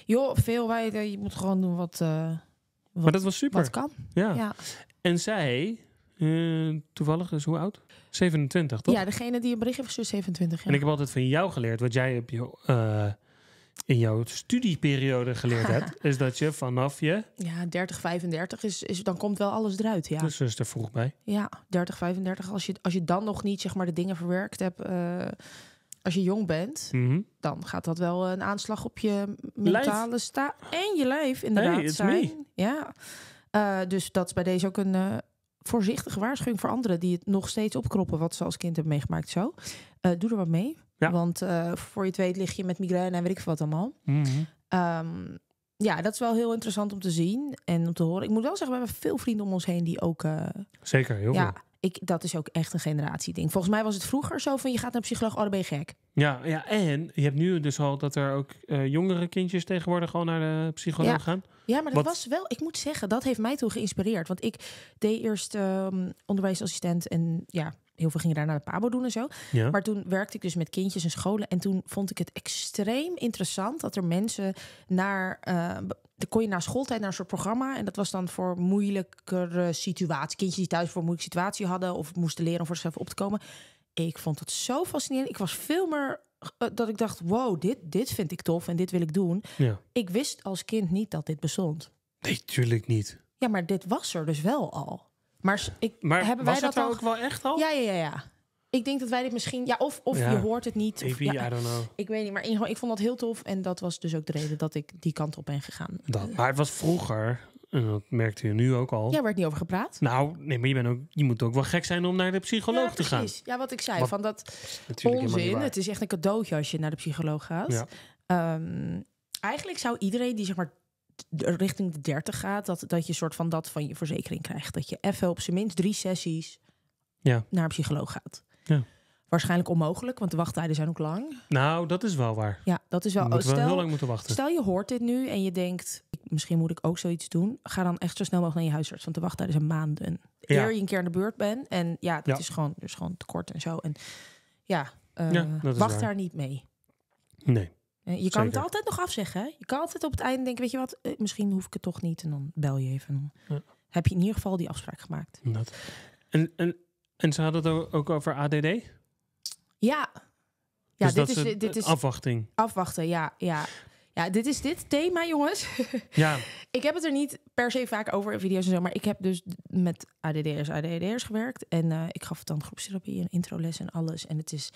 Joh, veel. Wij, eh, je moet gewoon doen wat... Uh, wat maar dat was super. Wat kan. Ja. ja. En zij, eh, toevallig, is dus, hoe oud? 27, toch? Ja, degene die een bericht heeft gestuurd, 27 ja. En ik heb altijd van jou geleerd, wat jij op je... Uh, in jouw studieperiode geleerd hebt, is dat je vanaf je. Ja, 30, 35 is, is dan komt wel alles eruit. Ja. Dus is er vroeg bij. Ja, 30, 35. Als je, als je dan nog niet zeg maar de dingen verwerkt hebt. Eh, als je jong bent, mhm. dan gaat dat wel eh, een aanslag op je mentale staat en je lijf inderdaad zijn. Ja. Eh, dus dat is bij deze ook een voorzichtige waarschuwing voor anderen die het nog steeds opkroppen wat ze als kind hebben meegemaakt. Zo, doe er wat mee. Want eh, voor je het weet lig je met migraine en weet ik veel wat allemaal. Mhm. Ehm, ja, dat is wel heel interessant om te zien en om te horen. Ik moet wel zeggen, we hebben veel vrienden om ons heen die ook... Eh, Zeker, heel ja, veel. Ik, dat is ook echt een generatieding. Volgens mij was het vroeger zo van je gaat naar een psycholoog, oh dan ben je gek. Ja, ja en je hebt nu dus al dat er ook eh, jongere kindjes tegenwoordig gewoon naar de psycholoog gaan. Ja, maar dat was wel, ik moet zeggen, dat heeft mij toen geïnspireerd. Want ik deed eerst ehm, onderwijsassistent en ja, heel veel gingen daar naar de Pabo doen en zo. Maar toen werkte ik dus met kindjes en scholen. En toen vond ik het extreem interessant dat er mensen naar. Uh, kon je naar schooltijd naar een soort programma. En dat was dan voor moeilijkere situaties. Kindjes die thuis voor een moeilijke situatie hadden. of moesten leren om voor zichzelf op te komen. Ik vond het zo fascinerend. Ik was veel meer eh, dat ik dacht: wow, dit, dit vind ik tof en dit wil ik doen. Ja. Ik wist als kind niet dat dit bestond. Nee, tuurlijk niet. Ja, maar dit was er dus wel al. Maar, ik, maar hebben wij dat, ook wel echt al? Ja, ja, ja, ja. Ik denk dat wij dit misschien... Ja, of, of je hoort het niet. Of, ja, I Ik weet niet, maar in, ik vond dat heel tof. En dat was dus ook de reden dat ik die kant op ben gegaan. Dat, maar het was vroeger, en dat merkte je nu ook al. Ja, werd niet over gepraat. Nou, nee, maar je, bent ook, je moet ook wel gek zijn om naar de psycholoog te gaan. Ja, wat ik zei, van dat onzin. Het is echt een cadeautje als je naar de psycholoog gaat. Ja. Ehm, eigenlijk zou iedereen die zeg maar richting de 30 gaat, dat, dat je soort van dat van je verzekering krijgt. Dat je even op zijn minst drie sessies ja. naar een psycholoog gaat. Ja. Waarschijnlijk onmogelijk, want de wachttijden zijn ook lang. Nou, dat is wel waar. Ja, dat is wel. Moeten stel, we heel lang moeten wachten. Stel je hoort dit nu en je denkt, misschien moet ik ook zoiets doen. Ga dan echt zo snel mogelijk naar je huisarts, want de wachttijden zijn maanden. Ja. Eer je een keer aan de beurt bent. En ja, dat is gewoon, dus gewoon tekort en zo. En ja, eh, ja wacht daar niet mee. Nee. Eh, je kan het altijd nog afzeggen. Hè? Je kan altijd op het einde denken, weet je wat, eh, misschien hoef ik het toch niet. En dan bel je even. Heb je in ieder geval die afspraak gemaakt. Dat. En, en, en ze hadden het ook over ADD? Ja. Ja, dus dit, is, dit is afwachting. Afwachten, ja, ja. Ja, dit is dit thema, jongens. Ja. ik heb het er niet per se vaak over in video's en zo, maar ik heb dus met ADD'ers, ADD'ers gewerkt. En eh, ik gaf dan groepstherapie en les en alles. En het is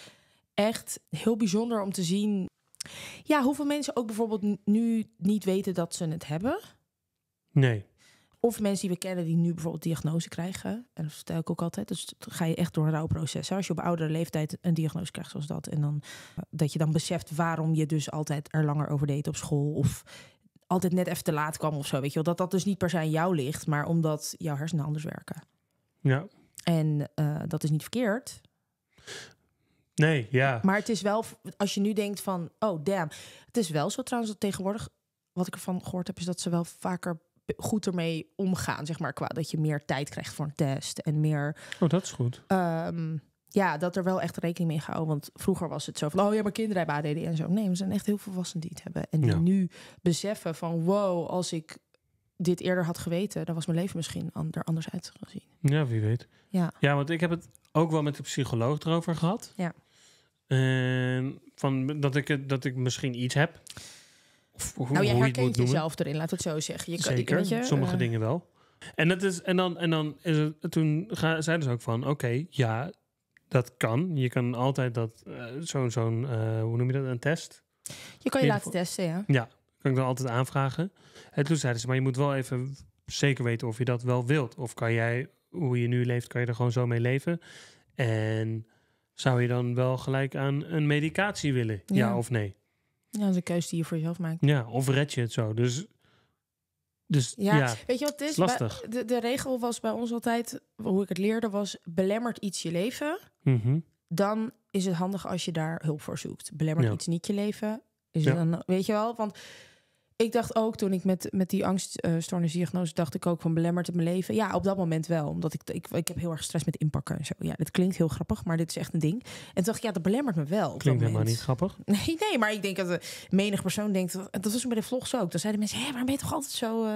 echt heel bijzonder om te zien ja, hoeveel mensen ook bijvoorbeeld nu niet weten dat ze het hebben. Nee. Of mensen die we kennen die nu bijvoorbeeld diagnose krijgen. En dat vertel ik ook altijd. Dus ga je echt door een rouwproces. Als je op oudere leeftijd een diagnose krijgt zoals dat. En dan eh, dat je dan beseft waarom je dus altijd er langer over deed op school. Of altijd net even te laat kwam of zo. Weet je wel. Dat dat dus niet per se aan jou ligt. Maar omdat jouw hersenen anders werken. Ja. En eh, dat is niet verkeerd. Nee, ja. Maar het is wel, als je nu denkt van, oh damn. Het is wel zo trouwens dat tegenwoordig, wat ik ervan gehoord heb, is dat ze wel vaker goed ermee omgaan, zeg maar. Qua dat je meer tijd krijgt voor een test en meer... Oh, dat is goed. Ehm, ja, dat er wel echt rekening mee gehouden. Want vroeger was het zo van, oh ja, maar kinderen hebben ADD en zo. Nee, we zijn echt heel veel volwassenen die het hebben. En die nu beseffen van, wow, als ik dit eerder had geweten, dan was mijn leven misschien er anders uit gezien. Ja, wie weet. Ja. ja, want ik heb het ook wel met de psycholoog erover gehad. Ja. Uh, van, dat, ik, dat ik misschien iets heb. Of, hoe, nou, jij herkent je het jezelf erin, laat het zo zeggen. Je Zeker, kan, je, sommige eh, dingen wel. En, dat is, en dan, en dan is het, toen ga, zeiden ze ook van, oké, ja, dat kan. Je kan altijd dat, eh, zo'n, zo'n eh, hoe noem je dat, een test? Je kan je laten testen, ja. Ja, kan ik wel altijd aanvragen. En toen zeiden ze, maar je moet wel even zeker weten of je dat wel wilt. Of kan jij, hoe je nu leeft, kan je er gewoon zo mee leven. En zou je dan wel gelijk aan een medicatie willen? Ja, of nee? Ja, dat is een keuze die je voor jezelf maakt. Ja, of red je het zo? Dus, dus ja. weet je wat het is? Lastig. de, de regel was bij ons altijd, hoe ik het leerde, was belemmert iets je leven, mhm. dan is het handig als je daar hulp voor zoekt. Belemmert iets niet je leven, is dan, weet je wel? Want ik dacht ook toen ik met, met die angststoornisdiagnose diagnose dacht ik ook van belemmerd het mijn leven. Ja, op dat moment wel. Omdat ik, ik, ik heb heel erg stress met inpakken en zo. Ja, dat klinkt heel grappig, maar dit is echt een ding. En toen dacht ik, ja, dat belemmert me wel. Op klinkt helemaal niet grappig. Nee, nee, maar ik denk dat de eh, menig persoon denkt, dat was bij de vlogs ook. Dan zeiden mensen, hé, waarom ben je toch altijd zo uh,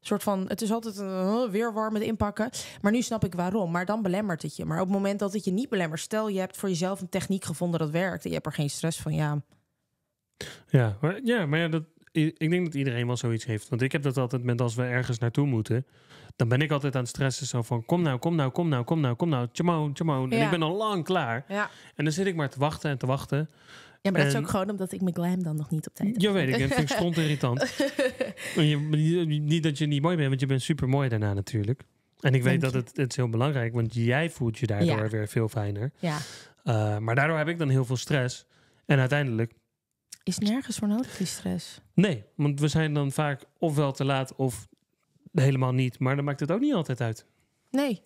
soort van, het is altijd eh, weer warm met inpakken. Maar nu snap ik waarom. Maar dan belemmert het je. Maar op het moment dat het je niet belemmert, stel je hebt voor jezelf een techniek gevonden dat werkt en je hebt er geen stress van, ja... Ja, maar, ja, maar ja, dat, ik denk dat iedereen wel zoiets heeft. Want ik heb dat altijd met als we ergens naartoe moeten. Dan ben ik altijd aan het stressen. Zo van, kom nou, kom nou, kom nou, kom nou, kom nou. Tjamoon, tjamoon. En ik ben al lang klaar. Ja. En dan zit ik maar te wachten en te wachten. Ja, maar en... dat is ook gewoon omdat ik mijn glam dan nog niet op tijd heb. Ja, weet ik. Dat vind ik stond irritant. je, niet dat je niet mooi bent, want je bent super mooi daarna natuurlijk. En ik weet dat het, het is heel belangrijk is, want jij voelt je daardoor weer veel fijner. Ja. Eh, maar daardoor heb ik dan heel veel stress. En uiteindelijk is nergens voor nodig die stress? Nee, want we zijn dan vaak ofwel te laat of helemaal niet. Maar dan maakt het ook niet altijd uit. Nee.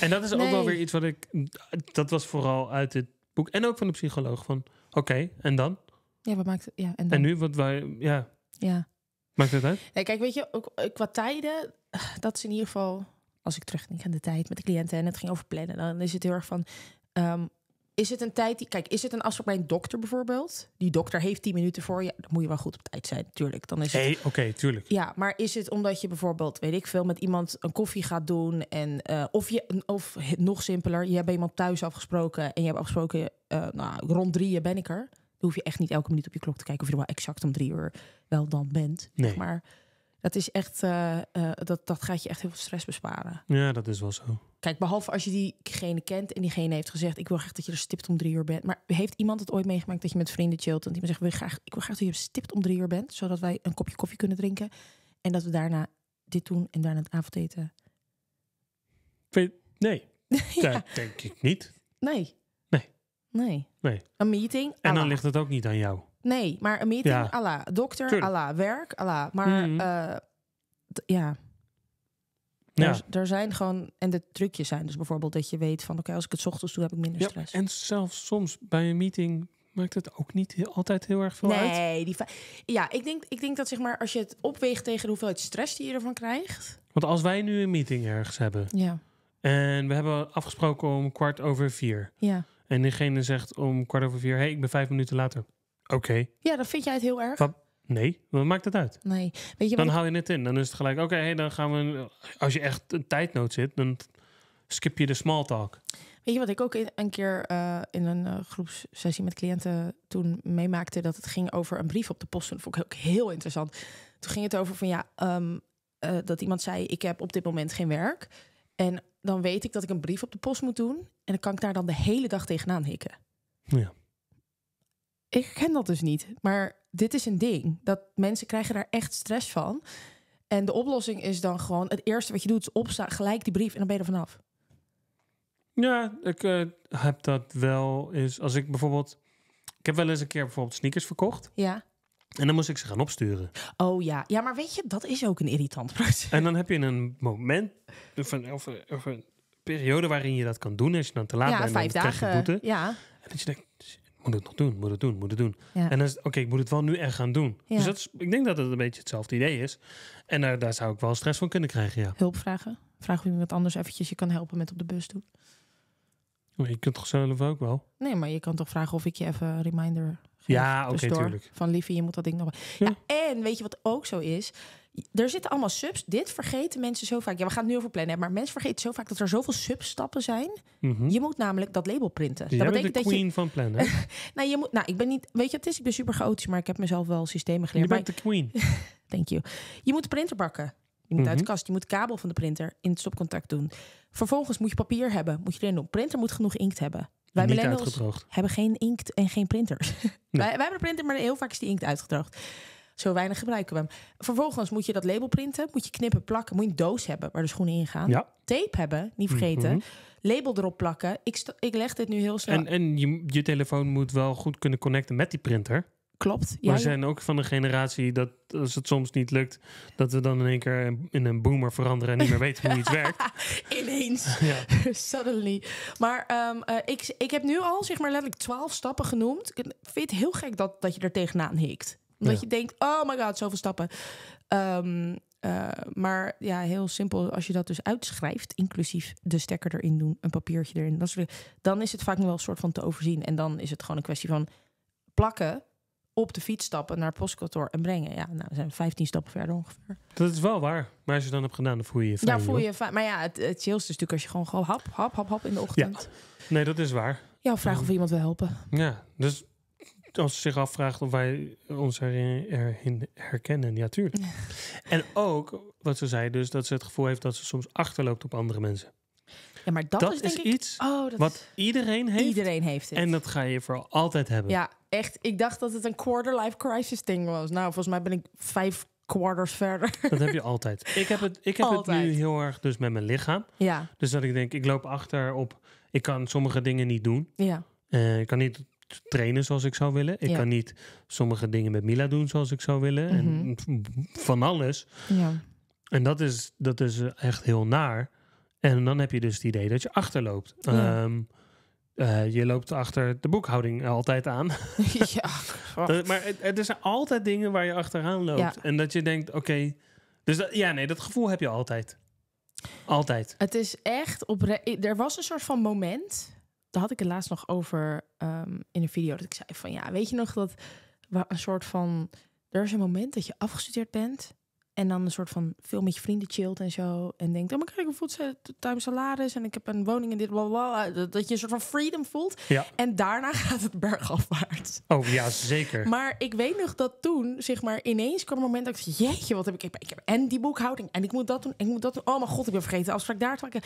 En dat is ook wel weer iets wat ik... Dat was vooral uit het boek en ook van de psycholoog. Van oké, en dan? Ja, wat maakt Ja, en, dan? en nu? Wat wij, ja. ja. Maakt het uit? Nee, kijk, weet je, ook, eh, qua tijden, eh, dat is in ieder geval... Als ik terugdenk aan de tijd met de cliënten en het ging over plannen, dan is het heel erg van... Ehm, is het een tijd die. Kijk, is het een afspraak bij een dokter bijvoorbeeld? Die dokter heeft 10 minuten voor je. Dan moet je wel goed op tijd zijn, natuurlijk. Dan is het. Hey, Oké, tuurlijk. Ja, maar is het omdat je bijvoorbeeld, weet ik veel, met iemand een koffie gaat doen en eh, of je, of nog simpeler, je hebt iemand thuis afgesproken en je hebt afgesproken, eh, nou, rond drieën ben ik er. Dan hoef je echt niet elke minuut op je klok te kijken of je er wel exact om drie uur wel dan bent. Nee. Zeg maar dat is echt, eh, eh, dat, dat gaat je echt heel veel stress besparen. Ja, dat is wel zo. Kijk, behalve als je diegene kent en diegene heeft gezegd: Ik wil graag dat je er stipt om drie uur bent. Maar heeft iemand het ooit meegemaakt dat je met vrienden chillt en die me zegt: wil graag, Ik wil graag dat je stipt om drie uur bent, zodat wij een kopje koffie kunnen drinken en dat we daarna dit doen en daarna het avondeten? Nee, ja. denk ik niet. Nee. Nee. nee. Een meeting. En dan ah, ligt het ook niet aan jou. Nee, maar een meeting, ala. Dokter, ala. Werk, ala. Maar mhm. eh, ja. Ja. Er, zijn gewoon, en de trucjes zijn dus bijvoorbeeld dat je weet van oké, als ik het ochtends doe, heb ik minder ja, stress. En zelfs soms bij een meeting maakt het ook niet altijd heel erg veel nee, uit. Nee, die ja, ik denk, ik denk dat zeg maar als je het opweegt tegen hoeveel hoeveelheid stress die je ervan krijgt. Want als wij nu een meeting ergens hebben ja. en we hebben afgesproken om kwart over vier. Ja. En diegene zegt om kwart over vier, hé, hey, ik ben vijf minuten later. Oké. Ja, dan vind jij het heel erg. Nee, wat maakt het uit? Nee. Weet je, dan haal je het in. Dan is het gelijk, oké, hey, dan gaan we... Als je echt een tijdnood zit, dan skip je de small talk. Weet je wat ik ook een keer eh, in een uh, groepssessie met cliënten toen meemaakte? Dat het ging over een brief op de post. Dat vond ik ook heel interessant. Toen ging het over van ja, ehm, eh, dat iemand zei: Ik heb op dit moment geen werk. En dan weet ik dat ik een brief op de post moet doen. En dan kan ik daar dan de hele dag tegenaan hikken. Ja ik ken dat dus niet. Maar dit is een ding. Dat mensen krijgen daar echt stress van. En de oplossing is dan gewoon... het eerste wat je doet is opstaan, gelijk die brief... en dan ben je er vanaf. Ja, ik eh, heb dat wel eens... als ik bijvoorbeeld... ik heb wel eens een keer bijvoorbeeld sneakers verkocht. Ja. En dan moest ik ze gaan opsturen. Oh ja, ja, maar weet je, dat is ook een irritant proces. En dan heb je een moment, of een, of een, periode waarin je dat kan doen. Als je dan te laat ja, bent, vijf dagen, krijg je Ja. En dat je denkt, moet het nog doen, moet het doen, moet het doen. En dan is oké, ik moet het wel nu echt gaan doen. Dus dat is, ik denk dat het een beetje hetzelfde idee is. En daar, eh, daar zou ik wel stress van kunnen krijgen, ja. Hulp vragen. Vraag wie iemand anders eventjes je kan helpen met op de bus doen. Maar je kunt toch zelf ook wel? Nee, maar je kan toch vragen of ik je even een reminder geef. Ja, dus oké, Van liefie, je moet dat ding nog... ja, en weet je wat ook zo is? er zitten allemaal subs. Dit vergeten mensen zo vaak. Ja, we gaan het nu over plannen, maar mensen vergeten zo vaak dat er zoveel substappen zijn. Mhm. Je moet namelijk dat label printen. Dus dat betekent de dat queen je... van plannen. nou, je moet, nou, ik ben niet, weet je, het is, ik ben super chaotisch, maar ik heb mezelf wel systemen geleerd. Je bent de queen. Thank you. Je moet de printer bakken. Je moet uit de mhm. kast, je moet kabel van de printer in het stopcontact doen. Vervolgens moet je papier hebben, moet je erin doen. Printer moet genoeg inkt hebben. Wij hebben geen inkt en geen printer. wij, hebben de printer, maar heel vaak is die inkt uitgedroogd. Zo weinig gebruiken we hem. Vervolgens moet je dat label printen, moet je knippen, plakken, moet je een doos hebben waar de schoenen in gaan. Ja. Tape hebben, niet mhm. vergeten. Label erop plakken. Ik, ik leg dit nu heel snel. En, en je, je telefoon moet wel goed kunnen connecten met die printer. Klopt. we zijn ook van de generatie dat als het soms niet lukt, dat we dan in één keer in een boomer veranderen en niet meer weten hoe iets werkt. Ineens. Suddenly. Maar ehm, eh, ik, ik heb nu al zeg maar letterlijk twaalf stappen genoemd. Ik vind het heel gek dat, dat je er tegenaan hikt omdat je denkt, oh my god, zoveel stappen. Ehm, eh, maar ja, heel simpel. Als je dat dus uitschrijft, inclusief de stekker erin doen, een papiertje erin, dat soort, dan is het vaak nog wel een soort van te overzien. En dan is het gewoon een kwestie van plakken, op de fiets stappen naar het postkantoor en brengen. Ja, nou, we zijn 15 stappen verder ongeveer. Dat is wel waar. Maar als je dan hebt gedaan, dan voel je je fijn. Ja, voel je Maar ja, het, het is natuurlijk als je gewoon, gewoon hap, hap, hap, hap in de ochtend. Ja. Nee, dat is waar. Ja, vraag of iemand wil helpen. Ja, dus als ze zich afvraagt of wij ons erin, herkennen, ja, tuurlijk. en ook, wat ze zei, dus dat ze het gevoel heeft dat ze soms achterloopt op andere mensen. Ja, maar dat, is, denk ik, iets oh, dat wat iedereen heeft. Iedereen heeft het. En dat ga je voor altijd hebben. Ja, echt. Ik dacht dat het een quarter-life crisis ding was. Nou, volgens mij ben ik vijf quarters verder. Dat heb je altijd. Ik heb het, ik heb het nu heel erg dus met mijn lichaam. Ja. Dus dat ik denk, ik loop achter op... Ik kan sommige dingen niet doen. Ja. Eh, ik kan niet trainen zoals ik zou willen. Ik kan niet sommige dingen met Mila doen zoals ik zou willen. En mhm. van alles. Ja. En dat is, dat is echt heel naar. En dan heb je dus het idee dat je achterloopt. Ehm, eh, je loopt achter de boekhouding altijd aan. ja. maar het, er zijn altijd dingen waar je achteraan loopt. En dat je denkt, oké. dus ja, nee, dat gevoel heb je altijd. Altijd. Het is echt op. Er was een soort van moment daar had ik het laatst nog over ehm, in een video. Dat ik zei van ja, weet je nog dat waar een soort van. Er is een moment dat je afgestudeerd bent. En dan een soort van veel met je vrienden chillt en zo. En denkt, oh, maar kijk, ik voel tuin salaris en ik heb een woning en dit, blablabla Dat je een soort van freedom voelt. Ja. En daarna gaat het bergafwaarts. Oh ja, zeker. Maar ik weet nog dat toen, zeg maar, ineens kwam het moment dat ik dacht, jeetje, wat heb ik, ik heb, en die boekhouding en ik moet dat doen en ik moet dat doen. Oh mijn god, ik ben vergeten afspraak daar te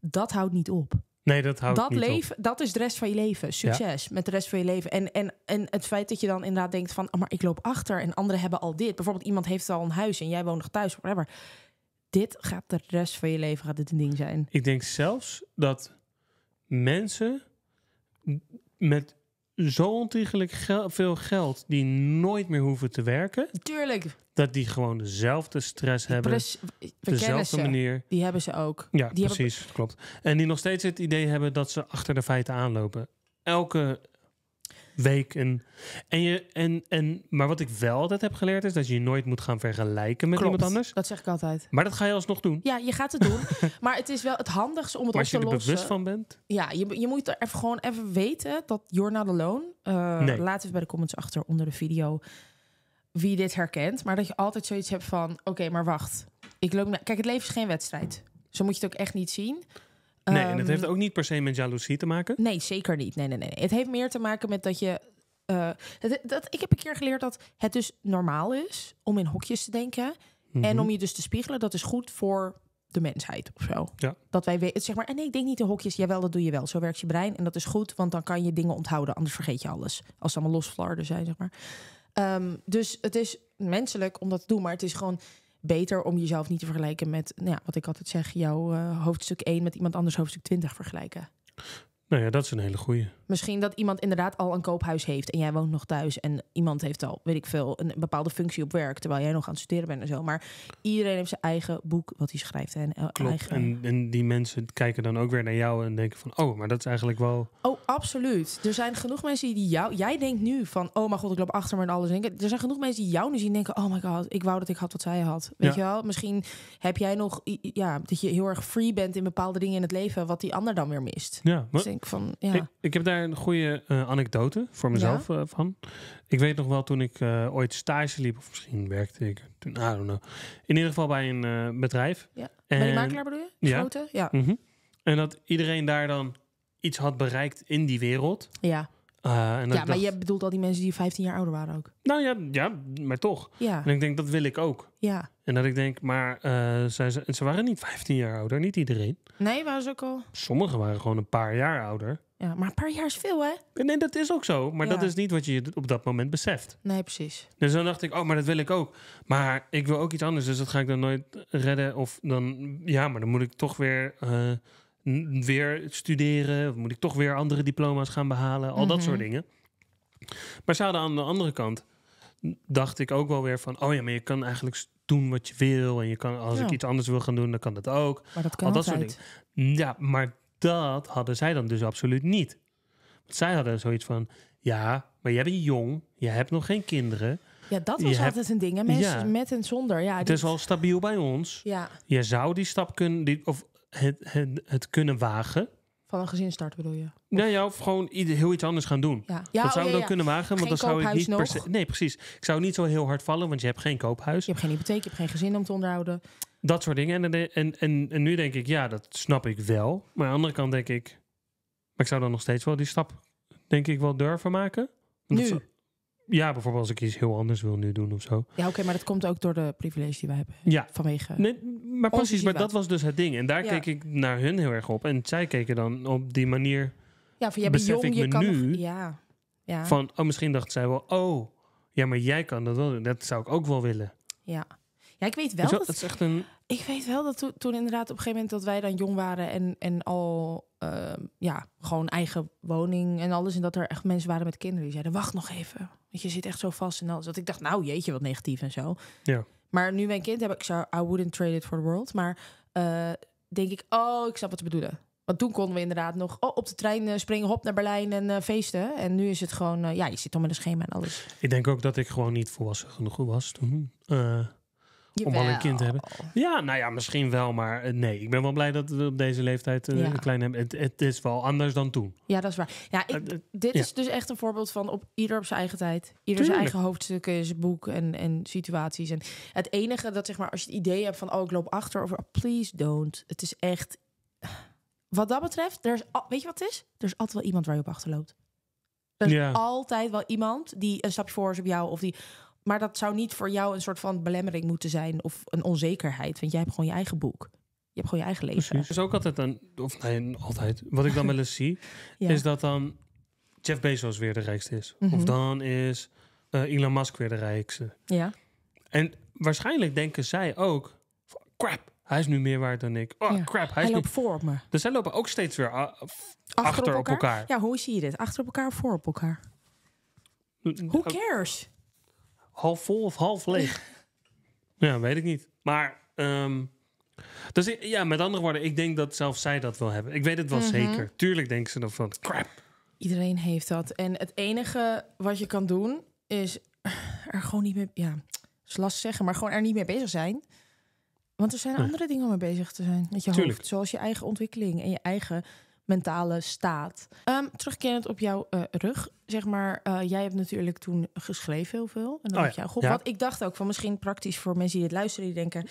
Dat houdt niet op. Nee, dat houdt dat leven, Dat is de rest van je leven. Succes met de rest van je leven. En, en, en het feit dat je dan inderdaad denkt van... Oh, maar ik loop achter en anderen hebben al dit. Bijvoorbeeld iemand heeft al een huis en jij woont nog thuis. Whatever. Dit gaat de rest van je leven gaat dit een ding zijn. Ik denk zelfs dat mensen met zo ontiegelijk veel geld... die nooit meer hoeven te werken... Tuurlijk dat die gewoon dezelfde stress hebben. dezelfde manier. Die hebben ze ook. Ja, precies. Klopt. En die nog steeds het idee hebben dat ze achter de feiten aanlopen. Elke week En je, en, en, maar wat ik wel altijd heb geleerd is dat je je nooit moet gaan vergelijken met iemand anders. Dat zeg ik altijd. Maar dat ga je alsnog doen. Ja, je gaat het doen. maar het is wel het handigste om het maar op te lossen. Als je er bewust van bent. Ja, je, je moet er even gewoon even weten dat you're not alone. Eh, laat even bij de comments achter onder de video wie dit herkent, maar dat je altijd zoiets hebt van: oké, maar wacht. Ik loop naar... Kijk, het leven is geen wedstrijd. Zo moet je het ook echt niet zien. Nee, en het ehm, heeft ook niet per se met jaloezie te maken? Nee, zeker niet. Nee, nee, nee. Het heeft meer te maken met dat je. Eh, dat, ik heb een keer geleerd dat het dus normaal is om in hokjes te denken. En mhm. om je dus te spiegelen, dat is goed voor de mensheid of zo. Ja. Dat wij weten, zeg maar, en nee, ik denk niet de hokjes. Jawel, dat doe je wel. Zo werkt je brein en dat is goed, want dan kan je dingen onthouden. Anders vergeet je alles. Als ze allemaal losflarden zijn, zeg maar. Ehm, dus het is menselijk om dat te doen, maar het is gewoon beter om jezelf niet te vergelijken met, nou ja, wat ik altijd zeg, jouw eh, hoofdstuk 1 met iemand anders hoofdstuk 20 vergelijken. Nou ja, dat is een hele goeie. Misschien dat iemand inderdaad al een koophuis heeft en jij woont nog thuis. En iemand heeft al, weet ik veel, een bepaalde functie op werk. Terwijl jij nog aan het studeren bent en zo. Maar iedereen heeft zijn eigen boek wat hij schrijft. En, eh, Eigen... En, en die mensen kijken dan ook weer naar jou en denken van... Oh, maar dat is eigenlijk wel... Oh, absoluut. Er zijn genoeg mensen die jou... Jij denkt nu van, oh mijn god, ik loop achter me en alles. Denken. Er zijn genoeg mensen die jou nu zien denken... Oh my god, ik wou dat ik had wat zij had. Weet je wel? Misschien heb jij nog... Ja, dat je heel erg free bent in bepaalde dingen in het leven... wat die ander dan weer mist. Ja, dus maar... Dus denk van, ja. Ik, ik heb daar een goede eh, anekdote voor mezelf eh, van. Ik weet nog wel toen ik eh, ooit stage liep, of misschien werkte ik toen, I In ieder geval bij een bedrijf. Ja. En, bij de makelaar bedoel je? Ja. Grote? Ja. Mhm. En dat iedereen daar dan iets had bereikt in die wereld. Ja. ja, maar dacht, je bedoelt al die mensen die 15 jaar ouder waren ook. Nou ja, ja maar toch. Ja. En ik denk, dat wil ik ook. Ja. En dat ik denk, maar uh, zij, ze, ze waren niet 15 jaar ouder, niet iedereen. Nee, waren ze ook al. Sommigen waren gewoon een paar jaar ouder. Ja, maar een paar jaar is veel, hè? Nee, dat is ook zo. Maar dat is niet wat je op dat moment beseft. Nee, precies. Dus dan dacht ik, oh, maar dat wil ik ook. Maar ik wil ook iets anders, dus dat ga ik dan nooit redden. Of dan, ja, maar dan moet ik toch weer, eh, weer studeren. Of moet ik toch weer andere diploma's gaan behalen. Al dat soort mhm. dingen. Maar ze hadden aan de andere kant, dacht ik ook wel weer van, oh ja, maar je kan eigenlijk doen wat je wil. En je kan, als ik iets anders wil gaan doen, dan kan dat ook. Maar dat kan Al dat soort dingen. Ja, maar dat hadden zij dan dus absoluut niet. Want zij hadden zoiets van: ja, maar jij bent jong, je hebt nog geen kinderen. Ja, dat was altijd een ding. Hè? Mensen met en zonder. Ja, het is al stabiel bij ons. Ja. Je zou die stap kunnen, die, of het, het, het kunnen wagen. Van een gezin starten bedoel je? Nou ja, of gewoon ieder, heel iets anders gaan doen. Ja. ja dat zou oh, dan kunnen wagen, want dan zou ik niet per se, Nee, precies. Ik zou niet zo heel hard vallen, want je hebt geen koophuis. Je hebt geen hypotheek, je hebt geen gezin om te onderhouden. Dat soort dingen. En, en, en, nu denk ik, ja, dat snap ik wel. Maar aan de andere kant denk ik, maar ik zou dan nog steeds wel die stap, denk ik, wel durven maken. Nu? ja, bijvoorbeeld als ik iets heel anders wil nu doen of zo. Ja, oké, maar dat komt ook door de privilege die we hebben. Ja. Vanwege. Nee, maar precies, maar dat was dus het ding. En daar keek ik naar hun heel erg op. En zij keken dan op die manier. Ja, van jij bent jong, je kan. Nu, nog, ja. ja. Van, oh, misschien dacht zij wel, oh, ja, maar jij kan dat wel doen. Dat zou ik ook wel willen. Ja. Ja, ik weet wel. dat, dat is echt een... Ik weet wel dat toen inderdaad op een gegeven moment dat wij dan jong waren en, en al ehm, ja, gewoon eigen woning en alles. En dat er echt mensen waren met kinderen die zeiden, wacht nog even. Want je zit echt zo vast en alles. Dat ik dacht, nou jeetje, wat negatief en zo. Ja. Maar nu mijn kind heb ik zo, I wouldn't trade it for the world. Maar eh, denk ik, oh, ik snap wat ze bedoelen. Want toen konden we inderdaad nog oh, op de trein eh, springen, hop naar Berlijn en eh, feesten. En nu is het gewoon, ja, je zit dan met een schema en alles. Ik denk ook dat ik gewoon niet volwassen genoeg was toen om al een kind te hebben. Ja, nou ja, misschien wel, maar eh, nee. Ik ben wel blij dat we op deze leeftijd eh, een klein hebben. Het, het, is wel anders dan toen. Ja, dat is waar. Ja, ik, eh, dit is dus echt een voorbeeld van op ieder op zijn eigen tijd. Ieder zijn eigen hoofdstukken, zijn boek en, en situaties. En het enige dat zeg maar, als je het idee hebt van oh, ik loop achter of oh, please don't. Het is echt. Wat dat betreft, er is al, weet je wat het is? Er is altijd wel iemand waar je op achterloopt. Er is ja. altijd wel iemand die een stapje voor is op jou of die maar dat zou niet voor jou een soort van belemmering moeten zijn of een onzekerheid. Want jij hebt gewoon je eigen boek. Je hebt gewoon je eigen leven. Precies. is ook altijd een, of nee, altijd. Wat ik dan wel eens zie, is dat dan Jeff Bezos weer de rijkste is. Mhm. Of dan is eh, Elon Musk weer de rijkste. Ja. En waarschijnlijk denken zij ook, crap, hij is nu meer waard dan ik. Oh, crap, hij, loopt voor op me. Dus zij lopen ook steeds weer achter, op, elkaar? Ja, hoe zie je dit? Achter op elkaar of voor op elkaar? Hm, Who oh. cares? half vol of half leeg? ja, weet ik niet. Maar, ehm, dus ja, met andere woorden, ik denk dat zelfs zij dat wel hebben. Ik weet het wel mhm. zeker. Tuurlijk denken ze dan van, crap. Iedereen heeft dat. En het enige wat je kan doen, is er gewoon niet mee... Ja, is last zeggen, maar gewoon er niet mee bezig zijn. Want er zijn andere dingen om mee bezig te zijn. Met je Tuurlijk. hoofd, zoals je eigen ontwikkeling en je eigen mentale staat. Um, terugkerend op jouw eh, rug, zeg maar, eh, jij hebt natuurlijk toen geschreven heel veel. En dan oh, ja. jou, wat, ik dacht ook van misschien praktisch voor mensen die dit luisteren, die denken,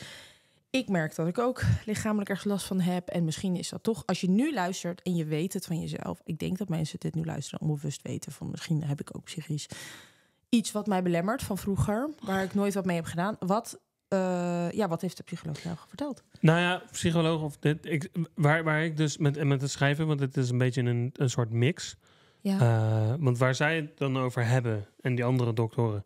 ik merk dat ik ook lichamelijk ergens last van heb. En misschien is dat toch, als je nu luistert en je weet het van jezelf. Ik denk dat mensen dit nu luisteren onbewust weten van misschien heb ik ook psychisch iets wat mij belemmert van vroeger, waar ik nooit wat mee heb gedaan. Wat eh, ja, wat heeft de psycholoog jou verteld? Nou ja, psycholoog of dit. Ik, waar, waar ik dus met, met het schrijven, want het is een beetje een, een soort mix. Ja. Eh, want waar zij het dan over hebben en die andere doktoren,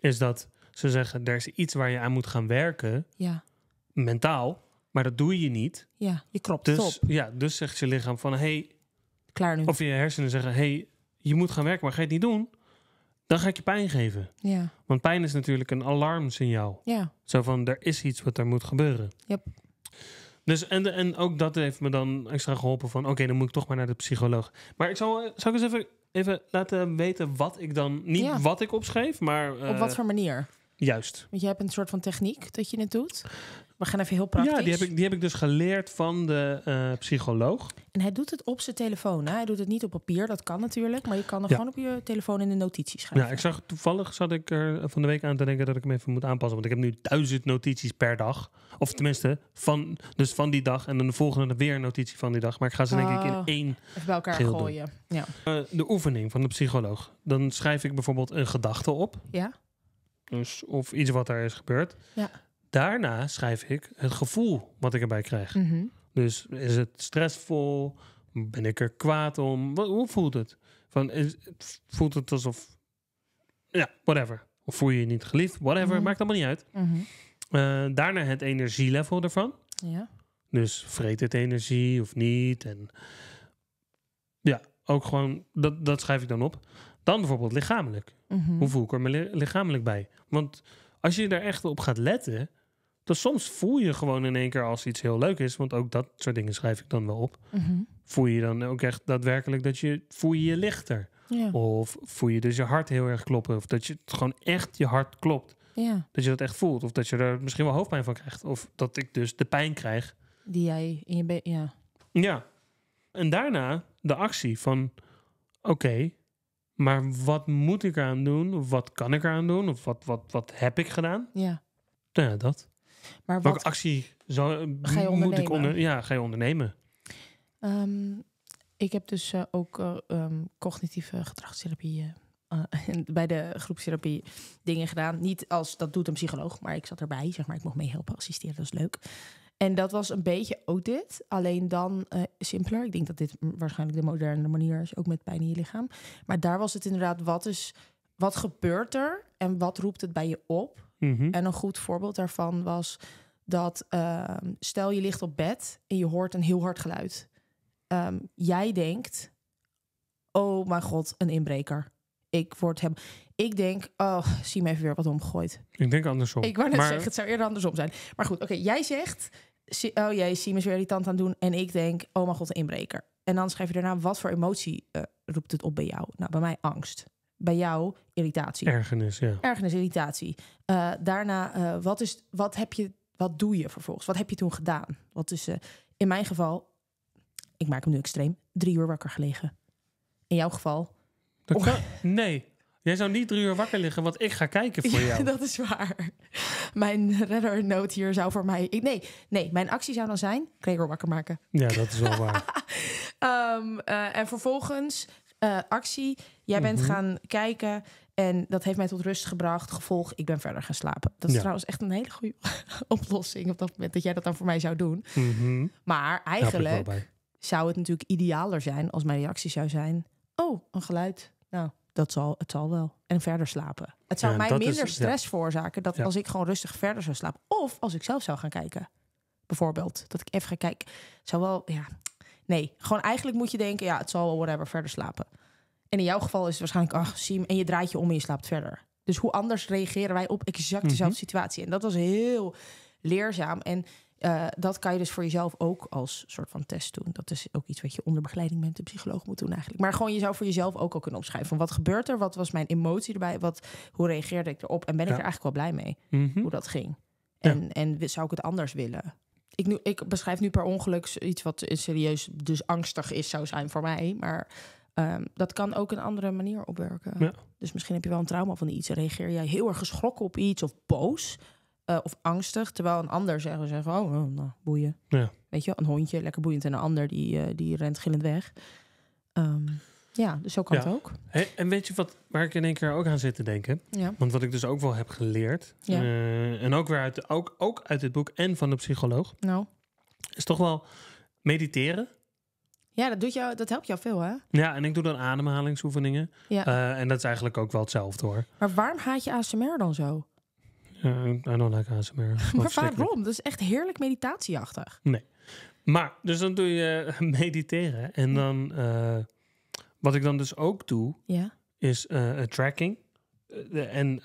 is dat ze zeggen: er is iets waar je aan moet gaan werken. Ja. Mentaal, maar dat doe je niet. Ja, je kropt dus, op. Ja, dus zegt je lichaam van: hey, klaar nu. Of je hersenen zeggen: hey, je moet gaan werken, maar ga je het niet doen? Dan ga ik je pijn geven. Ja. Want pijn is natuurlijk een alarmsignaal. Ja. Zo van, er is iets wat er moet gebeuren. Yep. Dus, en, en ook dat heeft me dan extra geholpen van... oké, dan moet ik toch maar naar de psycholoog. Maar ik zal, zal ik eens even, even laten weten wat ik dan... niet wat ik opschreef, maar... Op wat eh, voor manier? Juist. Want je hebt een soort van techniek dat je het doet. We gaan even heel praktisch. Ja, die heb ik, die heb ik dus geleerd van de eh, psycholoog. En hij doet het op zijn telefoon. Hè? Hij doet het niet op papier, dat kan natuurlijk. Maar je kan er gewoon op je telefoon in de notities schrijven. Ja, ik zag toevallig zat ik er van de week aan te denken dat ik hem even moet aanpassen. Want ik heb nu duizend notities per dag. Of tenminste, van, dus van die dag. En dan de volgende weer een notitie van die dag. Maar ik ga ze denk ik in oh, één. bij elkaar gooien. Ja. Eh, de oefening van de psycholoog. Dan schrijf ik bijvoorbeeld een gedachte op. Ja. Dus, of iets wat daar is gebeurd. Ja. Daarna schrijf ik het gevoel wat ik erbij krijg. Mhm. Dus is het stressvol? Ben ik er kwaad om? hoe voelt het? Van, voelt het alsof. Ja, whatever. Of voel je je niet geliefd? Whatever. Mm -hmm. Maakt allemaal niet uit. Mhm. Eh, daarna het energielevel ervan. Ja. Dus vreet het energie of niet? En ja, ook gewoon, dat, dat schrijf ik dan op. Dan bijvoorbeeld lichamelijk. Mhm. Hoe voel ik er me lichamelijk bij? Want als je daar echt op gaat letten, dan soms voel je gewoon in één keer als iets heel leuk is. Want ook dat soort dingen schrijf ik dan wel op. Mhm. Voel je dan ook echt daadwerkelijk dat je voel je, je lichter. Of voel je dus je hart heel erg kloppen. Of dat je gewoon echt je hart klopt. Ja. Dat je dat echt voelt. Of dat je er misschien wel hoofdpijn van krijgt. Of dat ik dus de pijn krijg. Die jij in je been. Ja. ja. En daarna de actie van: oké, maar wat moet ik eraan doen? Of wat kan ik eraan doen? Of wat, wat, wat heb ik gedaan? Ja. Nou ja, dat. Maar Welke wat actie zou, ga je moet ik onder, ja, ga je ondernemen? Ehm, ik heb dus eh, ook eh, ehm, cognitieve gedragstherapie eh, bij de groepstherapie dingen gedaan. Niet als dat doet een psycholoog, maar ik zat erbij, zeg maar. Ik mocht meehelpen, assisteren, dat is leuk. En dat was een beetje ook dit, alleen dan eh, simpeler. Ik denk dat dit waarschijnlijk de moderne manier is, ook met pijn in je lichaam. Maar daar was het inderdaad, wat, is, wat gebeurt er en wat roept het bij je op? Mhm. En een goed voorbeeld daarvan was dat, ehm, stel je ligt op bed en je hoort een heel hard geluid. Ehm, jij denkt, oh mijn god, een inbreker. Ik word hem. Ik denk, oh, zie me even weer wat omgegooid. Ik denk andersom. Ik wou net zeggen, het zou eerder andersom zijn. Maar goed, oké, jij zegt, oh jee, je is weer irritant aan doen. En ik denk, oh mijn god, een inbreker. En dan schrijf je daarna, wat voor emotie eh, roept het op bij jou? Nou, bij mij angst. Bij jou irritatie. Ergernis, ja. Ergernis, irritatie. Eh, daarna, eh, wat, is, wat, heb je, wat doe je vervolgens? Wat heb je toen gedaan? Wat is, in mijn geval, ik maak hem nu extreem, drie uur wakker gelegen. In jouw geval? Oh. nee, Jij zou niet drie uur wakker liggen, want ik ga kijken voor jou. dat is waar. Mijn reddernood hier zou voor mij... nee, nee, mijn actie zou dan zijn... Gregor wakker maken. Ja, dat is wel waar. Ehm, eh, en vervolgens, eh, actie. Jij bent mhm. gaan kijken en dat heeft mij tot rust gebracht. Gevolg, ik ben verder gaan slapen. Dat is trouwens echt een hele goede oplossing op dat moment. Dat jij dat dan voor mij zou doen. Mhm. Maar eigenlijk zou het natuurlijk idealer zijn als mijn reactie zou zijn... Oh, een geluid. Nou, dat zal, het zal wel. En verder slapen. Het zou mij minder stress veroorzaken dat als ik gewoon rustig verder zou slapen. Of als ik zelf zou gaan kijken. Bijvoorbeeld. Dat ik even ga kijken. Zou wel, ja. Nee, gewoon eigenlijk moet je denken, ja, het zal wel whatever, verder slapen. En in jouw geval is het waarschijnlijk, ach, zie en je draait je om en je slaapt verder. Dus hoe anders reageren wij op exact mhm. dezelfde situatie? En dat was heel leerzaam. En eh, dat kan je dus voor jezelf ook als soort van test doen. Dat is ook iets wat je onder begeleiding bent. De psycholoog moet doen eigenlijk. Maar gewoon je zou voor jezelf ook al kunnen opschrijven. Van wat gebeurt er? Wat was mijn emotie erbij? Wat, hoe reageerde ik erop? En ben ik er eigenlijk wel blij mee mhm. hoe dat ging? En, en zou ik het anders willen? Ik, nu, ik beschrijf nu per ongeluk iets wat serieus dus angstig is, zou zijn voor mij. Maar ehm, dat kan ook een andere manier opwerken. Dus misschien heb je wel een trauma van iets reageer jij heel erg geschrokken op iets of boos. Eh, of angstig. Terwijl een ander zeggen, zeggen oh, oh, nou, boeien. Ja. Weet je, een hondje, lekker boeiend. En een ander die, eh, die rent gillend weg. Ehm, ja, dus zo kan het ook. en weet je wat, waar ik in één keer ook aan zit te denken? Want wat ik dus ook wel heb geleerd. Eh, en ook weer uit, ook, ook uit dit boek en van de psycholoog. Nou. Is toch wel mediteren. Ja, dat, doet jou, dat helpt jou veel, hè? Ja, en ik doe dan ademhalingsoefeningen. Ja. en dat is eigenlijk ook wel hetzelfde, hoor. Maar waarom haat je ASMR dan zo? Uh, I don't like ASMR. maar waarom? Dat is echt heerlijk meditatieachtig. Nee. Maar, dus dan doe je eh, mediteren. En dan, eh, wat ik dan dus ook doe, ja. is eh, tracking. en,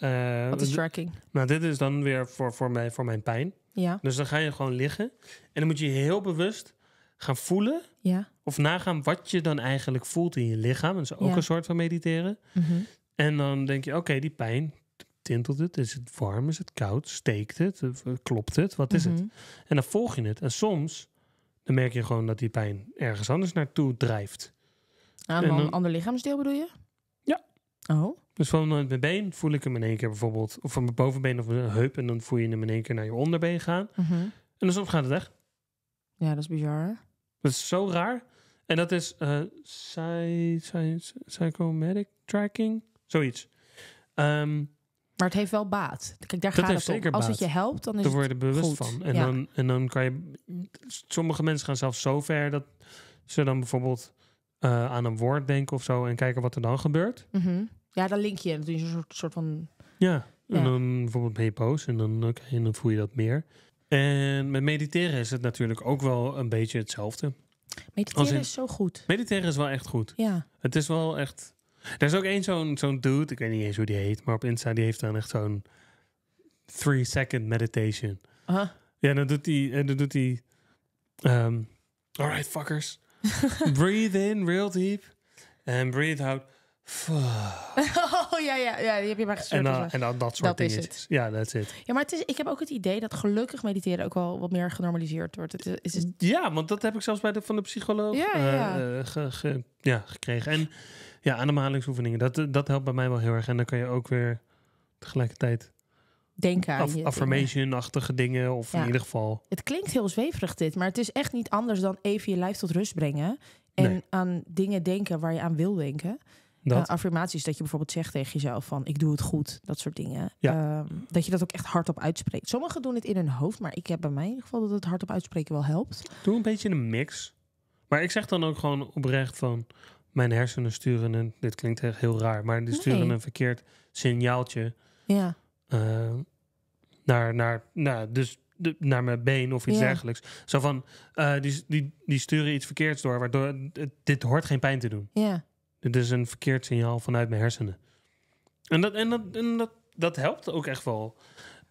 wat is tracking? Nou, dit is dan weer voor, voor, mij, voor mijn pijn. Ja. Dus dan ga je gewoon liggen. En dan moet je heel bewust gaan voelen. Ja. Of nagaan wat je dan eigenlijk voelt in je lichaam. Dat is ook een soort van mediteren. Mhm. En dan denk je, oké, die pijn, tintelt het? Is het warm? Is het koud? Steekt het? Eh, klopt het? Wat is het? Mhm. En dan volg je het. En soms dan merk je gewoon dat die pijn ergens anders naartoe drijft. Ah, Aan een ander lichaamsdeel bedoel je? Ja. Oh. Dus van eh, mijn been voel ik hem in één keer bijvoorbeeld, of van mijn bovenbeen of mijn heup, en dan voel je hem in één keer naar je onderbeen gaan. Mhm. En dan soms gaat het weg. Ja, dat is bizar. Dat is zo raar. En dat is uh, psy psy psychomatic tracking, zoiets. Ehm, maar het heeft wel baat. Kijk, daar gaat het zeker Als het je helpt, dan is Te worden bewust van. En, dan, en dan kan je... Sommige mensen gaan zelfs zo ver dat ze dan bijvoorbeeld eh, aan een woord denken of zo... en kijken wat er dan gebeurt. Mhm. Ja, dan link je. een soort, soort van... Ja. ja. en dan bijvoorbeeld eh, ben en dan, en dan voel je dat meer. En met mediteren is het natuurlijk ook wel een beetje hetzelfde. Mediteren is zo goed. Mediteren is wel echt goed. Ja. Het is wel echt er is ook één zo'n zo'n dude, ik weet niet eens hoe die heet, maar op Insta die heeft dan echt zo'n three second meditation. Ja, dan doet hij, dan doet hij, um, ehm, right, fuckers, breathe in real deep and breathe out. oh ja, ja, ja, die heb je maar gestuurd. En, dan, dus dat soort dingen. Ja, dat is Ja, maar het is, ik heb ook het idee dat gelukkig mediteren ook wel wat meer genormaliseerd wordt. Het is, is Ja, want dat heb ik zelfs bij de, van de psycholoog ja, ja. ja, eh, eh, gekregen. En ja, ademhalingsoefeningen. Dat, eh, dat helpt bij mij wel heel erg. En dan kan je ook weer tegelijkertijd denken aan Af, affirmation-achtige dingen. Of in ieder geval. Het klinkt heel zweverig dit, maar het is echt niet anders dan even je lijf tot rust brengen. En aan dingen denken waar je aan wil denken. Dat. Eh, affirmaties dat je bijvoorbeeld zegt tegen jezelf van ik doe het goed, dat soort dingen. Ehm, dat je dat ook echt hardop uitspreekt. Sommigen doen het in hun hoofd, maar ik heb bij mij in ieder geval dat het hardop uitspreken wel helpt. Doe een beetje een mix. Maar ik zeg dan ook gewoon oprecht van mijn hersenen sturen een, dit klinkt echt heel raar, maar die sturen een verkeerd signaaltje ja. Eh, naar, naar, nou, dus de, naar mijn been of iets dergelijks. Zo van, eh, die, die, die sturen iets verkeerds door, waardoor dit hoort geen pijn te doen. Ja. Dit is een verkeerd signaal vanuit mijn hersenen. En dat, en dat, en dat, dat helpt ook echt wel.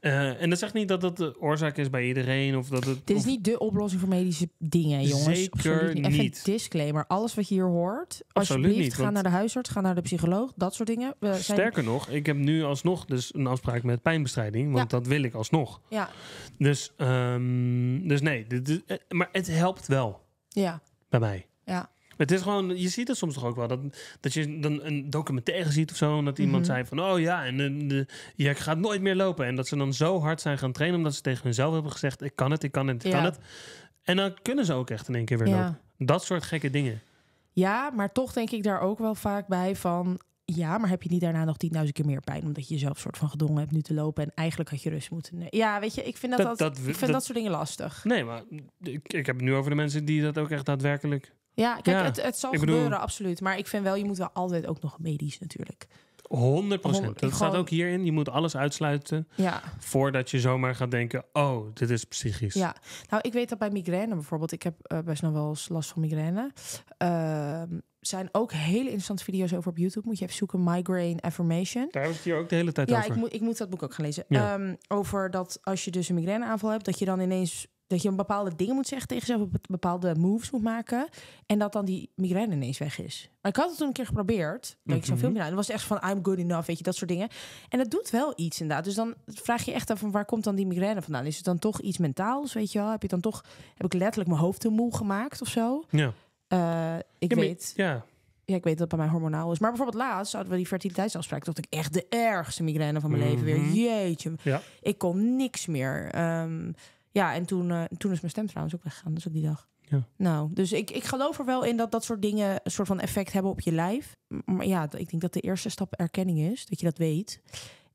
Eh, en dat zegt niet dat dat de oorzaak is bij iedereen. Of dat het, Dit is niet de oplossing voor medische dingen, jongens. Zeker niet. Even een disclaimer. Alles wat je hier hoort, alsjeblieft, niet, ga naar de huisarts, ga naar de psycholoog, dat soort dingen. We zijn... Sterker nog, ik heb nu alsnog dus een afspraak met pijnbestrijding, want dat wil ik alsnog. Ja. Dus, ehm, dus nee, dit, eh, maar het helpt wel. Ja. Bij mij. Ja het is gewoon, je ziet het soms toch ook wel. Dat, dat je dan een documentaire ziet of zo. En dat iemand mhm. zei van, oh ja, en, je gaat nooit meer lopen. En dat ze dan zo hard zijn gaan trainen. Omdat ze tegen hunzelf hebben gezegd, ik kan het, ik kan het, ik kan het. En dan kunnen ze ook echt in één keer weer lopen. Dat soort gekke dingen. Ja, maar toch denk ik daar ook wel vaak bij van... Ja, maar heb je niet daarna nog 10.000 keer meer pijn? Omdat je jezelf soort van gedwongen hebt nu te lopen. En eigenlijk had je rust moeten. Ja, weet je, ik vind dat, dat, ik vind dat, soort dingen lastig. Nee, maar ik, ik heb het nu over de mensen die dat ook echt daadwerkelijk ja, kijk, Het, het zal gebeuren, absoluut. Maar ik vind wel, je moet wel altijd ook nog medisch natuurlijk. 100 procent. Dat staat ook hierin. Je moet alles uitsluiten ja. voordat je zomaar gaat denken: oh, dit is psychisch. Ja, nou, ik weet dat bij migraine bijvoorbeeld. Ik heb eh, best nog wel eens last van migraine. Ehm, zijn ook hele interessante video's over op YouTube. Moet je even zoeken: Migraine Affirmation. Daar hebben ze hier ook de hele tijd ja, over. Ja, ik, moet, ik moet dat boek ook gaan lezen. Ehm, over dat als je dus een migraineaanval hebt, dat je dan ineens dat je een bepaalde dingen moet zeggen tegen jezelf, bepaalde moves moet maken. En dat dan die migraine ineens weg is. Maar ik had het toen een keer geprobeerd. Dat ik zo mhm. dat was echt van I'm good enough, weet je, dat soort dingen. En dat doet wel iets inderdaad. Dus dan vraag je echt af van waar komt dan die migraine vandaan? Is het dan toch iets mentaals, weet je wel? Heb je dan toch, heb ik letterlijk mijn hoofd te moe gemaakt of zo? Ja. Eh, ik weet. ja. Ja, ik weet dat het bij mij hormonaal is. Maar bijvoorbeeld laatst hadden we die fertiliteitsafspraak. Dat ik echt de ergste migraine van mijn leven weer. Mhm. Jeetje. Ja. Ik kon niks meer. Um, ja, en toen, eh, toen is mijn stem trouwens ook weggegaan. Dus ook die dag. Ja. Nou, dus ik, ik geloof er wel in dat dat soort dingen een soort van effect hebben op je lijf. Maar ja, ik denk dat de eerste stap erkenning is, dat je dat weet.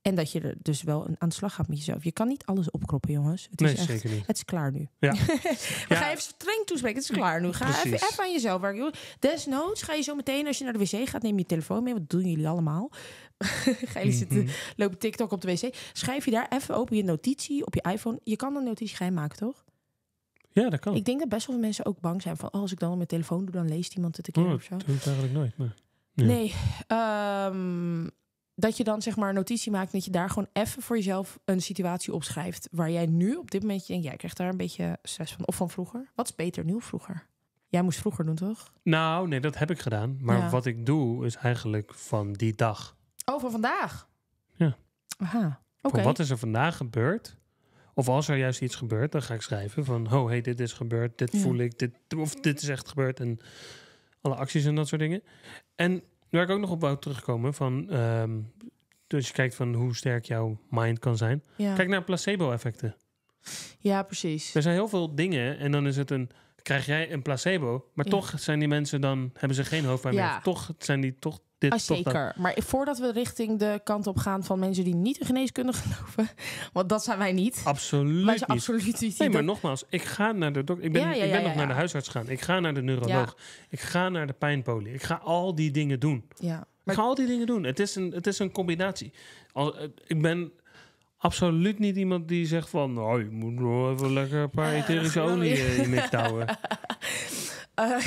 En dat je er dus wel aan de slag gaat met jezelf. Je kan niet alles opkroppen, jongens. Het is echt, zeker niet. Het is klaar nu. Ja. gaan even streng toespreken. Het is klaar nu. Ga even, even, aan jezelf werken. Desnoods ga je zo meteen, als je naar de wc gaat, neem je telefoon mee. Wat doen jullie allemaal? Ga zitten mhm. lopen TikTok op de wc. Schrijf je daar even open je notitie op je iPhone. Je kan een notitie geheim maken, toch? Ja, dat kan. Ik denk dat best wel veel mensen ook bang zijn van... Oh, als ik dan op mijn telefoon doe, dan leest iemand het een keer oh, of zo. Dat ik eigenlijk nooit, maar... Nee. Ehm, dat je dan zeg maar een notitie maakt... dat je daar gewoon even voor jezelf een situatie opschrijft... waar jij nu op dit moment... denkt, jij krijgt daar een beetje stress van. Of van vroeger. Wat is beter nu vroeger? Jij moest vroeger doen, toch? Nou, nee, dat heb ik gedaan. Maar wat ik doe, is eigenlijk van die dag Oh, vandaag? Ja. Aha, oké. Okay. Wat is er vandaag gebeurd? Of als er juist iets gebeurt, dan ga ik schrijven van... oh, hey, dit is gebeurd, dit voel ik, dit, of dit is echt gebeurd... en alle acties en dat soort dingen. En waar ik ook nog op wou terugkomen van... Ehm, dus je kijkt van hoe sterk jouw mind kan zijn. Kijk naar placebo-effecten. Ja, precies. Er zijn heel veel dingen en dan is het een krijg jij een placebo. Maar toch zijn die mensen dan, hebben ze geen hoofdpijn ja. meer. Toch zijn die toch dit. Ah, zeker. Maar voordat we richting de kant op gaan van mensen die niet de geneeskunde geloven. Want dat zijn wij niet. Absoluut wij zijn niet. absoluut niet. Nee, maar nogmaals. Ik ga naar de dokter. Ik ben, ik ben nog naar de huisarts gaan. Ik ga naar de neuroloog. Ik ga naar de pijnpolie. Ik ga al die dingen doen. Ja. ik ga al die dingen doen. Het is een, het is een combinatie. Al, eh, ik ben absoluut niet iemand die zegt van... oh je moet nog even lekker een paar etherische olie eh, in je eh,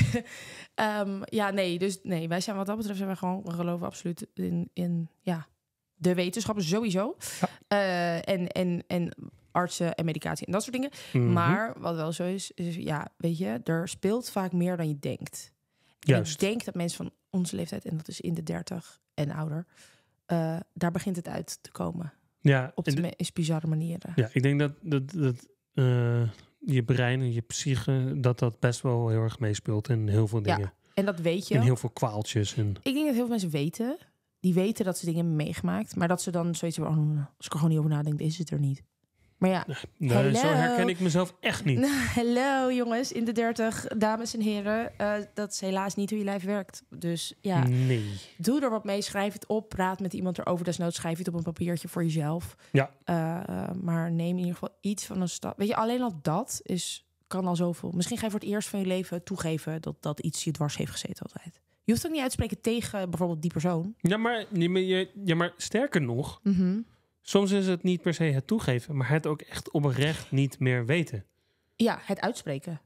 ehm, ja, nee. Dus nee, wij zijn wat dat betreft zijn wij gewoon... We geloven absoluut in, in ja, de wetenschappen sowieso. Eh, en, en, en artsen en medicatie en dat soort dingen. Mhm. Maar wat wel zo is, is, ja, weet je, er speelt vaak meer dan je denkt. Juist. Ik denk dat mensen van onze leeftijd, en dat is in de dertig en ouder, daar begint het uit te komen. Ja, op de bizarre manieren. Ja, ik denk dat, dat, dat eh, je brein en je psyche, dat dat best wel heel erg meespeelt in heel veel dingen. Ja, en dat weet je. In heel veel kwaaltjes. En... Ik denk dat heel veel mensen weten, die weten dat ze dingen hebben meegemaakt, maar dat ze dan zoiets hebben, oh, als ik er gewoon niet over nadenk, is het er niet. Maar ja, nee, zo herken ik mezelf echt niet. Hallo jongens, in de 30, dames en heren. Eh, dat is helaas niet hoe je lijf werkt. Dus ja, nee. doe er wat mee, schrijf het op, praat met iemand erover. Desnoods schrijf het op een papiertje voor jezelf. Ja. Eh, maar neem in ieder geval iets van een stap. Weet je, alleen al dat is, kan al zoveel. Misschien ga je voor het eerst van je leven toegeven dat, dat iets je dwars heeft gezeten altijd. Je hoeft ook niet uitspreken tegen bijvoorbeeld die persoon. Ja, maar, ja, maar sterker nog... Mhm. Soms is het niet per se het toegeven, maar het ook echt oprecht niet meer weten. Ja, het uitspreken.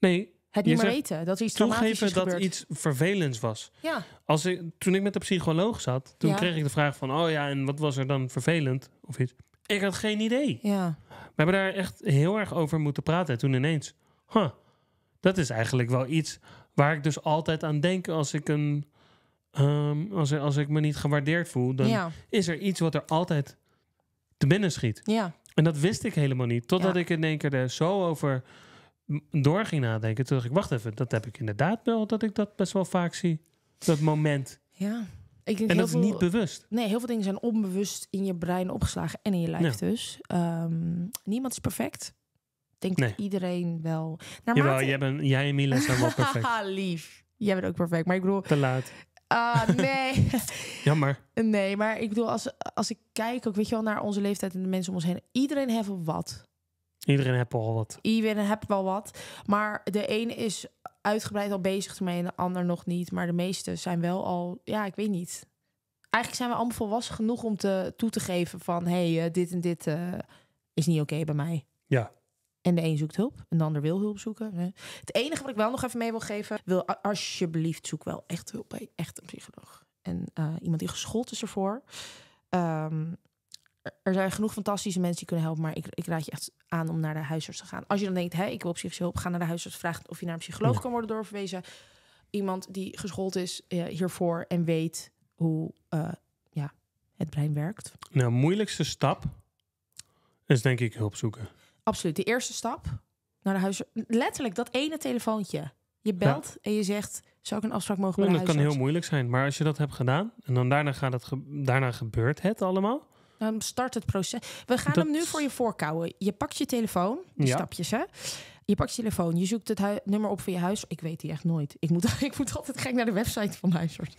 Nee. Het niet meer weten. Dat iets toegeven dat iets vervelends was. Ja. Als ik, toen ik met de psycholoog zat, toen kreeg ik de vraag van: oh ja, en wat was er dan vervelend? Of iets. Ik had geen idee. Ja. We hebben daar echt heel erg over moeten praten. toen ineens, huh, dat is eigenlijk wel iets waar ik dus altijd aan denk als ik een. Ehm, als, als ik me niet gewaardeerd voel, dan is er iets wat er altijd te binnen schiet. Ja. En dat wist ik helemaal niet. Totdat ik in één keer er zo over door ging nadenken. Toen dacht ik, wacht even, dat heb ik inderdaad wel. Dat ik dat best wel vaak zie. Dat moment. Ja. Ik denk en dat is niet bewust. Nee, heel veel dingen zijn onbewust in je brein opgeslagen en in je lijf dus. Ehm, niemand is perfect. denk dat iedereen wel... Jawel, jij, ben, jij en Mila zijn wel perfect. lief. Jij bent ook perfect. Maar ik bedoel... Te laat. Ah, nee. Jammer. Nee, maar ik bedoel, als, als ik kijk ook, weet je wel, naar onze leeftijd en de mensen om ons heen. Iedereen heeft wel wat. Iedereen heeft wel wat. Iedereen heeft wel wat. Maar de ene is uitgebreid al bezig ermee en de ander nog niet. Maar de meeste zijn wel al, ja, ik weet niet. Eigenlijk zijn we allemaal volwassen genoeg om te, toe te geven van... hé, hey, eh, dit en dit eh, is niet oké bij mij. Ja. En de een zoekt hulp en de ander wil hulp zoeken. Het enige wat ik wel nog even mee wil geven, wil alsjeblieft zoek wel echt hulp bij echt een psycholoog. En eh, iemand die geschoold is ervoor. Ehm, er zijn genoeg fantastische mensen die kunnen helpen, maar ik, ik, raad je echt aan om naar de huisarts te gaan. Als je dan denkt, hé, ik wil psychische hulp, ga naar de huisarts, vraag of je naar een psycholoog kan worden doorverwezen. Iemand die geschoold is eh, hiervoor en weet hoe eh, ja, het brein werkt. Nou, moeilijkste stap is denk ik hulp zoeken. Absoluut. De eerste stap naar de Letterlijk dat ene telefoontje. Je belt en je zegt: Zou ik een afspraak mogen maken? Ja, dat kan heel moeilijk zijn. Maar als je dat hebt gedaan en dan daarna, gaat het daarna gebeurt het allemaal. Dan start het proces. We gaan hem nu voor je voorkouwen. Je pakt je telefoon, die ja. stapjes hè je pakt je telefoon, je zoekt het nummer op van je huis. Ik weet die echt nooit. Ik moet, ik moet altijd gek naar de website van de huisarts.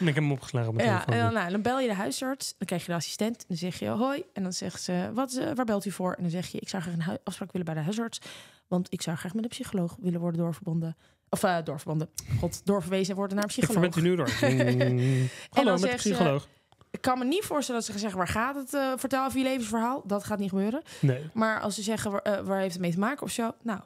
En ik heb hem opgeslagen op mijn ja, telefoon. dan, nou, dan, bel je de huisarts, dan krijg je de assistent. dan zeg je hoi. En dan zegt ze, wat, eh, waar belt u voor? En dan zeg je, ik zou graag een afspraak willen bij de huisarts. Want ik zou graag met een psycholoog willen worden doorverbonden. Of eh, doorverbonden. God, doorverwezen worden naar een psycholoog. Ik u nu door. en dan met de psycholoog. ik kan me niet voorstellen dat ze gaan zeggen: waar gaat het? Uh, eh, vertel over je levensverhaal. Dat gaat niet gebeuren. Nee. Maar als ze zeggen: waar, waar heeft het mee te maken of zo? Nou,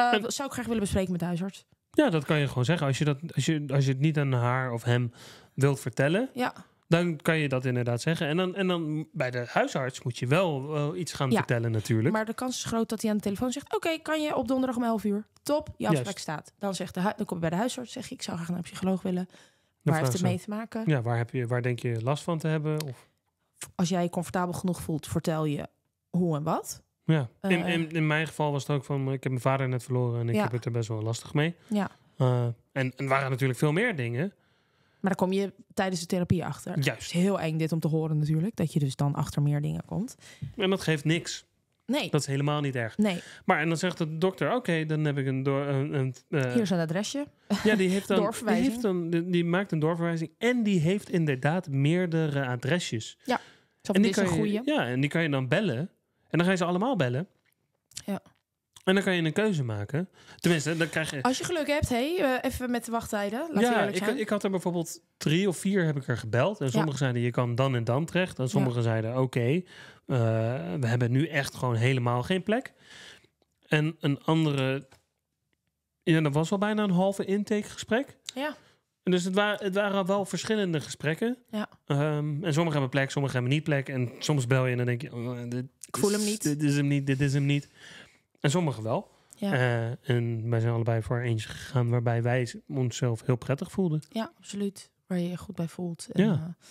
uh, Zou ik graag willen bespreken met de huisarts. Ja, dat kan je gewoon zeggen. Als je, dat, als je, als je het niet aan haar of hem wilt vertellen, ja. dan kan je dat inderdaad zeggen. En dan, en dan bij de huisarts moet je wel iets gaan vertellen natuurlijk. Maar de kans is groot dat hij aan de telefoon zegt... oké, kan je op donderdag om 11 uur? Top, je afspraak staat. Dan, zegt de dan kom je bij de huisarts zeg je... ik zou graag naar een psycholoog willen. waar heeft het mee te maken? Ja, waar, heb je, waar denk je last van te hebben? Of? Als jij je comfortabel genoeg voelt, vertel je hoe en wat. Ja, eh, in, in, in, mijn geval was het ook van, ik heb mijn vader net verloren en ik heb het er best wel lastig mee. Ja. Eh, en, waren natuurlijk veel meer dingen. Maar daar kom je tijdens de therapie achter. Juist. Het is heel eng dit om te horen natuurlijk, dat je dus dan achter meer dingen komt. En dat geeft niks. Nee. Dat is helemaal niet erg. Nee. Maar en dan zegt de dokter, oké, dan heb ik een... Door, een, een eh, Hier is adresje. Ja, die, heeft dan, die, heeft dan, die, maakt een doorverwijzing. En die heeft inderdaad meerdere adresjes. Ja, en die kan goede. Ja, en die kan je dan bellen. En dan gaan ze allemaal bellen. Ja. En dan kan je een keuze maken. Tenminste, dan krijg je... Als je geluk hebt, hey, eh, even met de wachttijden. ja, ik, ik, had er bijvoorbeeld drie of vier heb ik er gebeld. En sommigen zeiden, je kan dan en dan terecht. En sommigen zeiden, oké, eh, we hebben nu echt gewoon helemaal geen plek. En een andere... Ja, dat was wel bijna een halve intakegesprek. Ja. En dus het, wa het, waren wel verschillende gesprekken. Ja. Ehm, en sommigen hebben plek, sommigen hebben niet plek. En soms bel je en dan denk je: oh, dit Ik voel is, hem niet. Dit is hem niet, dit is hem niet. En sommigen wel. Ja. Eh, en wij zijn allebei voor eentje gegaan waarbij wij onszelf heel prettig voelden. Ja, absoluut. Waar je je goed bij voelt. En, ja. Eh,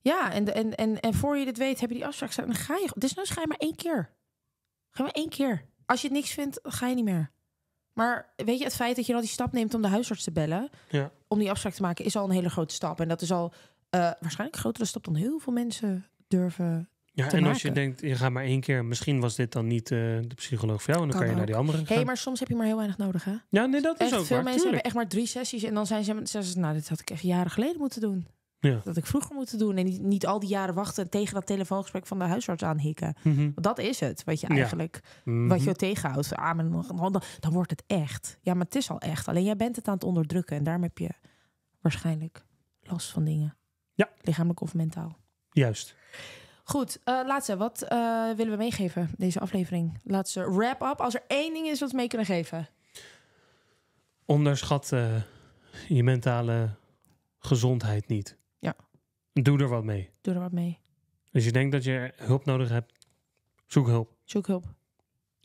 ja, en, en, en, en voor je dit weet, hebben die afspraak staan. Dan ga je. Dus nou ga je maar één keer. Ga maar één keer. Als je het niks vindt, ga je niet meer. Maar weet je, het feit dat je al die stap neemt om de huisarts te bellen, ja. om die afspraak te maken, is al een hele grote stap. En dat is al eh, waarschijnlijk een grotere stap dan heel veel mensen durven. Ja, en als je denkt, je gaat maar één keer, misschien was dit dan niet eh, de psycholoog voor jou, en dan kan, je naar die andere. Hé, hey, maar soms heb je maar heel weinig nodig, hè? Ja, nee, dat is ook ook. Veel mensen hebben echt maar drie sessies en dan zijn ze, ze nou, dit had ik echt jaren geleden moeten doen. Dat ik vroeger moeten doen en niet, niet, al die jaren wachten tegen dat telefoongesprek van de huisarts aanhikken. Mhm. Dat is het, wat je eigenlijk, wat je mhm. tegenhoudt. Ah, dan, dan wordt het echt. Ja, maar het is al echt. Alleen jij bent het aan het onderdrukken en daarom heb je waarschijnlijk last van dingen. Ja. Lichamelijk of mentaal. Juist. Goed, uh, laatste. Wat eh, willen we meegeven deze aflevering? Laatste wrap-up. Als er één ding is wat we mee kunnen geven. Onderschat je mentale gezondheid niet. Doe er wat mee. Doe er wat mee. Dus je denkt dat je hulp nodig hebt, zoek hulp. Zoek hulp.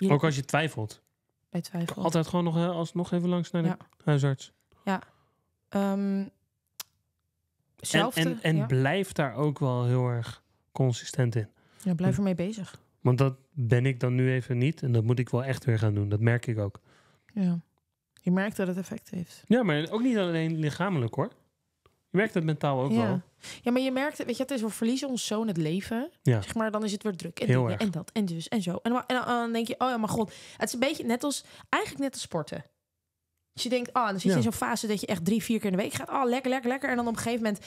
Ook als je twijfelt. Bij twijfel. Altijd gewoon nog, nog even langs naar de ja. huisarts. Ja. Ehm, en, en, en blijf daar ook wel heel erg consistent in. Ja, blijf ermee bezig. Want dat ben ik dan nu even niet. En dat moet ik wel echt weer gaan doen. Dat merk ik ook. Ja. Je merkt dat het effect heeft. Ja, maar ook niet alleen lichamelijk hoor. Je merkt het mentaal ook wel. Ja, maar je merkt, weet je, het is, we verliezen ons zo in het leven. Ja. Zeg maar, dan is het weer druk. En, en dat, en dus, en zo. En, dan denk je, oh ja, maar god. Het is een beetje net als, eigenlijk net als sporten. Dus je denkt, ah, oh, dan zit je in zo'n fase dat je echt drie, vier keer in de week gaat. Oh, lekker, lekker, lekker. En dan op een gegeven moment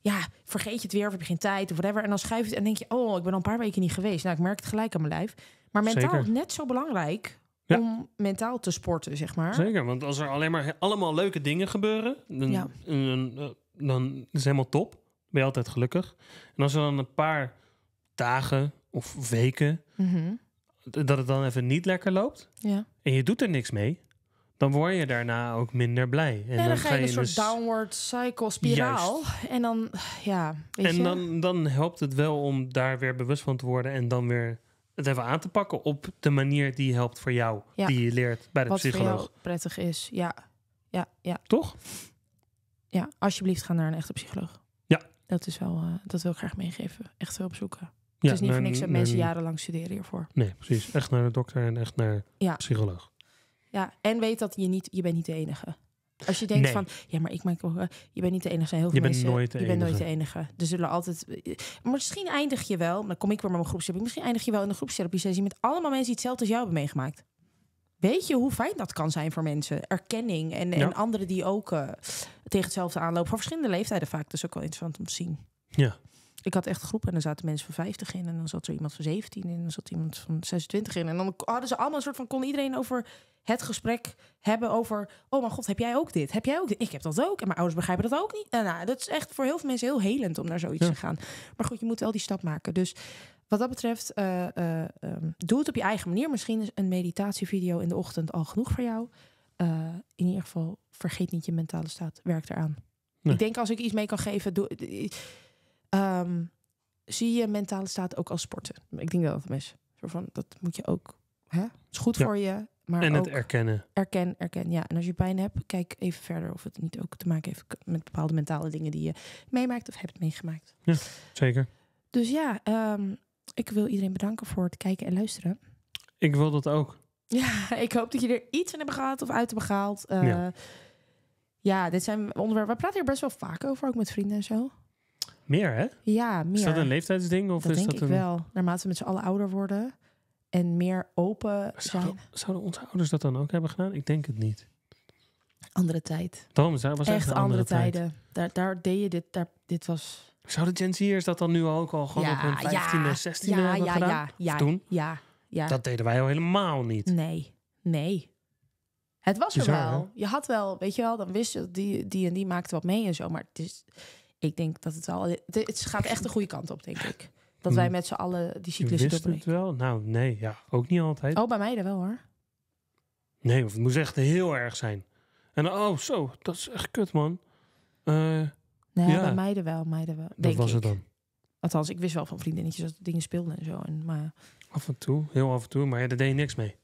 ja, vergeet je het weer of heb je geen tijd of whatever. En dan schuif je het en denk je, oh, ik ben al een paar weken niet geweest. Nou, ik merk het gelijk aan mijn lijf. Maar mentaal net zo belangrijk om mentaal te sporten, zeg maar. Zeker, want als er alleen maar allemaal leuke dingen gebeuren, dan, ja. Eh, dan is het helemaal top. Ben je altijd gelukkig. En als er dan een paar dagen of weken mhm. dat het dan even niet lekker loopt ja. en je doet er niks mee, dan word je daarna ook minder blij. En dan, ga je in een soort dus downward cycle spiraal. En dan, ja. Weet en Dan, dan helpt het wel om daar weer bewust van te worden en dan weer het even aan te pakken op de manier die helpt voor jou, die je leert bij de Wat psycholoog. Wat prettig is, ja. Ja, ja. Toch? ja, alsjeblieft ga naar een echte psycholoog. Ja. Dat is wel, eh, dat wil ik graag meegeven. Echt hulp opzoeken. Ja, het is niet voor niks dat mensen jarenlang studeren hiervoor. Nee, precies. Echt naar de dokter en echt naar psycholoog. Ja, en weet dat je niet, je bent niet de enige. Als je denkt van, ja, maar ik maak eh, je bent niet de enige. Zijn heel veel je mensen, bent nooit de je bent nooit de enige. Er zullen altijd, eh, misschien eindig je wel, Maar kom ik weer met mijn groepstherapie. Misschien eindig je wel in een groepstherapie sessie met allemaal mensen die hetzelfde als jou hebben meegemaakt. Weet je hoe fijn dat kan zijn voor mensen? Erkenning en, en anderen die ook eh, tegen hetzelfde aanlopen. Voor verschillende leeftijden vaak. Dus ook wel interessant om te zien. Ja ik had echt groepen en er zaten mensen van 50 in. En dan zat er iemand van 17 in. En dan zat iemand van 26 in. En dan hadden ze allemaal een soort van. kon iedereen over het gesprek hebben over. Oh mijn god, heb jij ook dit? Heb jij ook dit? Ik heb dat ook. En mijn ouders begrijpen dat ook niet. nou, nou dat is echt voor heel veel mensen heel helend om naar zoiets te gaan. Maar goed, je moet wel die stap maken. Dus wat dat betreft, eh, eh, ehm, doe het op je eigen manier. Misschien is een meditatievideo in de ochtend al genoeg voor jou. Eh, in ieder geval, vergeet niet je mentale staat. Werk eraan. Ik denk als ik iets mee kan geven. Doe, Ehm, zie je mentale staat ook als sporten? Ik denk dat dat mis. Zo van, dat moet je ook. Hè? Het is goed voor je. Maar en het erkennen. Erken, erken, ja. En als je pijn hebt, kijk even verder of het niet ook te maken heeft met bepaalde mentale dingen die je meemaakt of hebt meegemaakt. Ja, zeker. Dus ja, ehm, ik wil iedereen bedanken voor het kijken en luisteren. Ik wil dat ook. Ja, ik hoop dat je er iets van hebben gehad of uit hebben gehaald. ja. Eh, ja. dit zijn onderwerpen. We praten hier best wel vaak over, ook met vrienden en zo. Meer, hè? Ja, meer. Is dat een leeftijdsding? Of dat is denk dat ik wel. Naarmate we met z'n allen ouder worden en meer open zouden, zijn. Zouden onze ouders dat dan ook hebben gedaan? Ik denk het niet. Andere tijd. Dan was echt, echt andere, tijden. Daar, daar deed je dit. Daar, dit was. Zouden Gen Z'ers dat dan nu ook al gewoon op hun 15e, 16e ja, hebben ja, gedaan? Ja, ja, ja, ja. Dat deden wij al helemaal niet. Nee, nee. Het was er wel. Je had wel, weet je wel, dan wist je die, die en die maakte wat mee en zo. Maar het is, ik denk dat het al. Het gaat echt de goede kant op, denk ik. Dat wij hmm. met z'n allen die cyclus Wist het wel? Nou, nee, ja, ook niet altijd. Oh, bij mij dan wel hoor. Nee, of het moest echt heel erg zijn. En oh, zo, dat is echt kut, man. Eh, nee, bij mij er wel, mij er wel. Dat was het dan. Althans, ik wist wel van vriendinnetjes dat dingen speelden en zo. En, maar... Af en toe, heel af en toe, maar ja, daar deed je niks mee.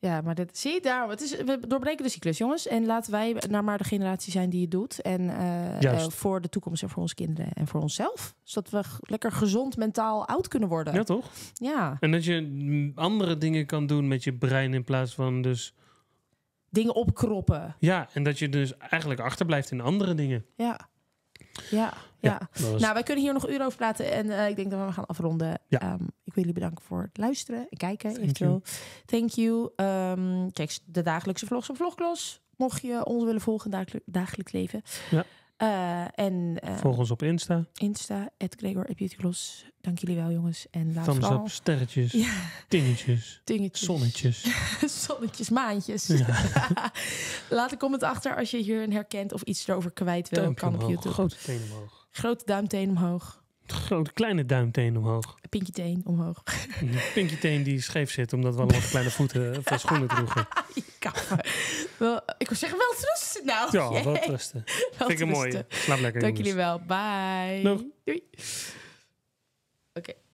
Ja, maar dat, zie, daar het is, we doorbreken de cyclus, jongens. En laten wij naar nou maar de generatie zijn die het doet. En eh, eh, voor de toekomst en voor onze kinderen en voor onszelf. Zodat dus we lekker gezond mentaal oud kunnen worden. Ja, toch? Ja. En dat je mm, andere dingen kan doen met je brein in plaats van dus... Dingen opkroppen. Ja, en dat je dus eigenlijk achterblijft in andere dingen. Ja. Ja, ja. Nou, wij kunnen hier nog uren over praten. En eh, ik denk dat we gaan afronden. Ehm, ik wil jullie bedanken voor het luisteren en kijken. Thank eventueel. Thank you. Um, ehm, check de dagelijkse vlogs op Vlogklos. Mocht je ons willen volgen dagelijk, dagelijks leven. Ja. Uh, en, eh, Volg ons op Insta. Insta, at Gregor Dank jullie wel, jongens. En laat Thumbs up, sterretjes, ja. dingetjes, zonnetjes. zonnetjes, maandjes. laat een comment achter als je een herkent of iets erover kwijt wil. kan op YouTube. Grote teen Grote duimteen omhoog grote kleine duimteen omhoog. Pinkje teen omhoog. Pinkje teen die scheef zit omdat we allemaal kleine voeten van schoenen droegen. wel, ik wil zeggen wel trusten nou. Ja, wel trusten. Vind ik mooi. mooie. Slaap Dank jullie wel. Bye. Doei. Oké.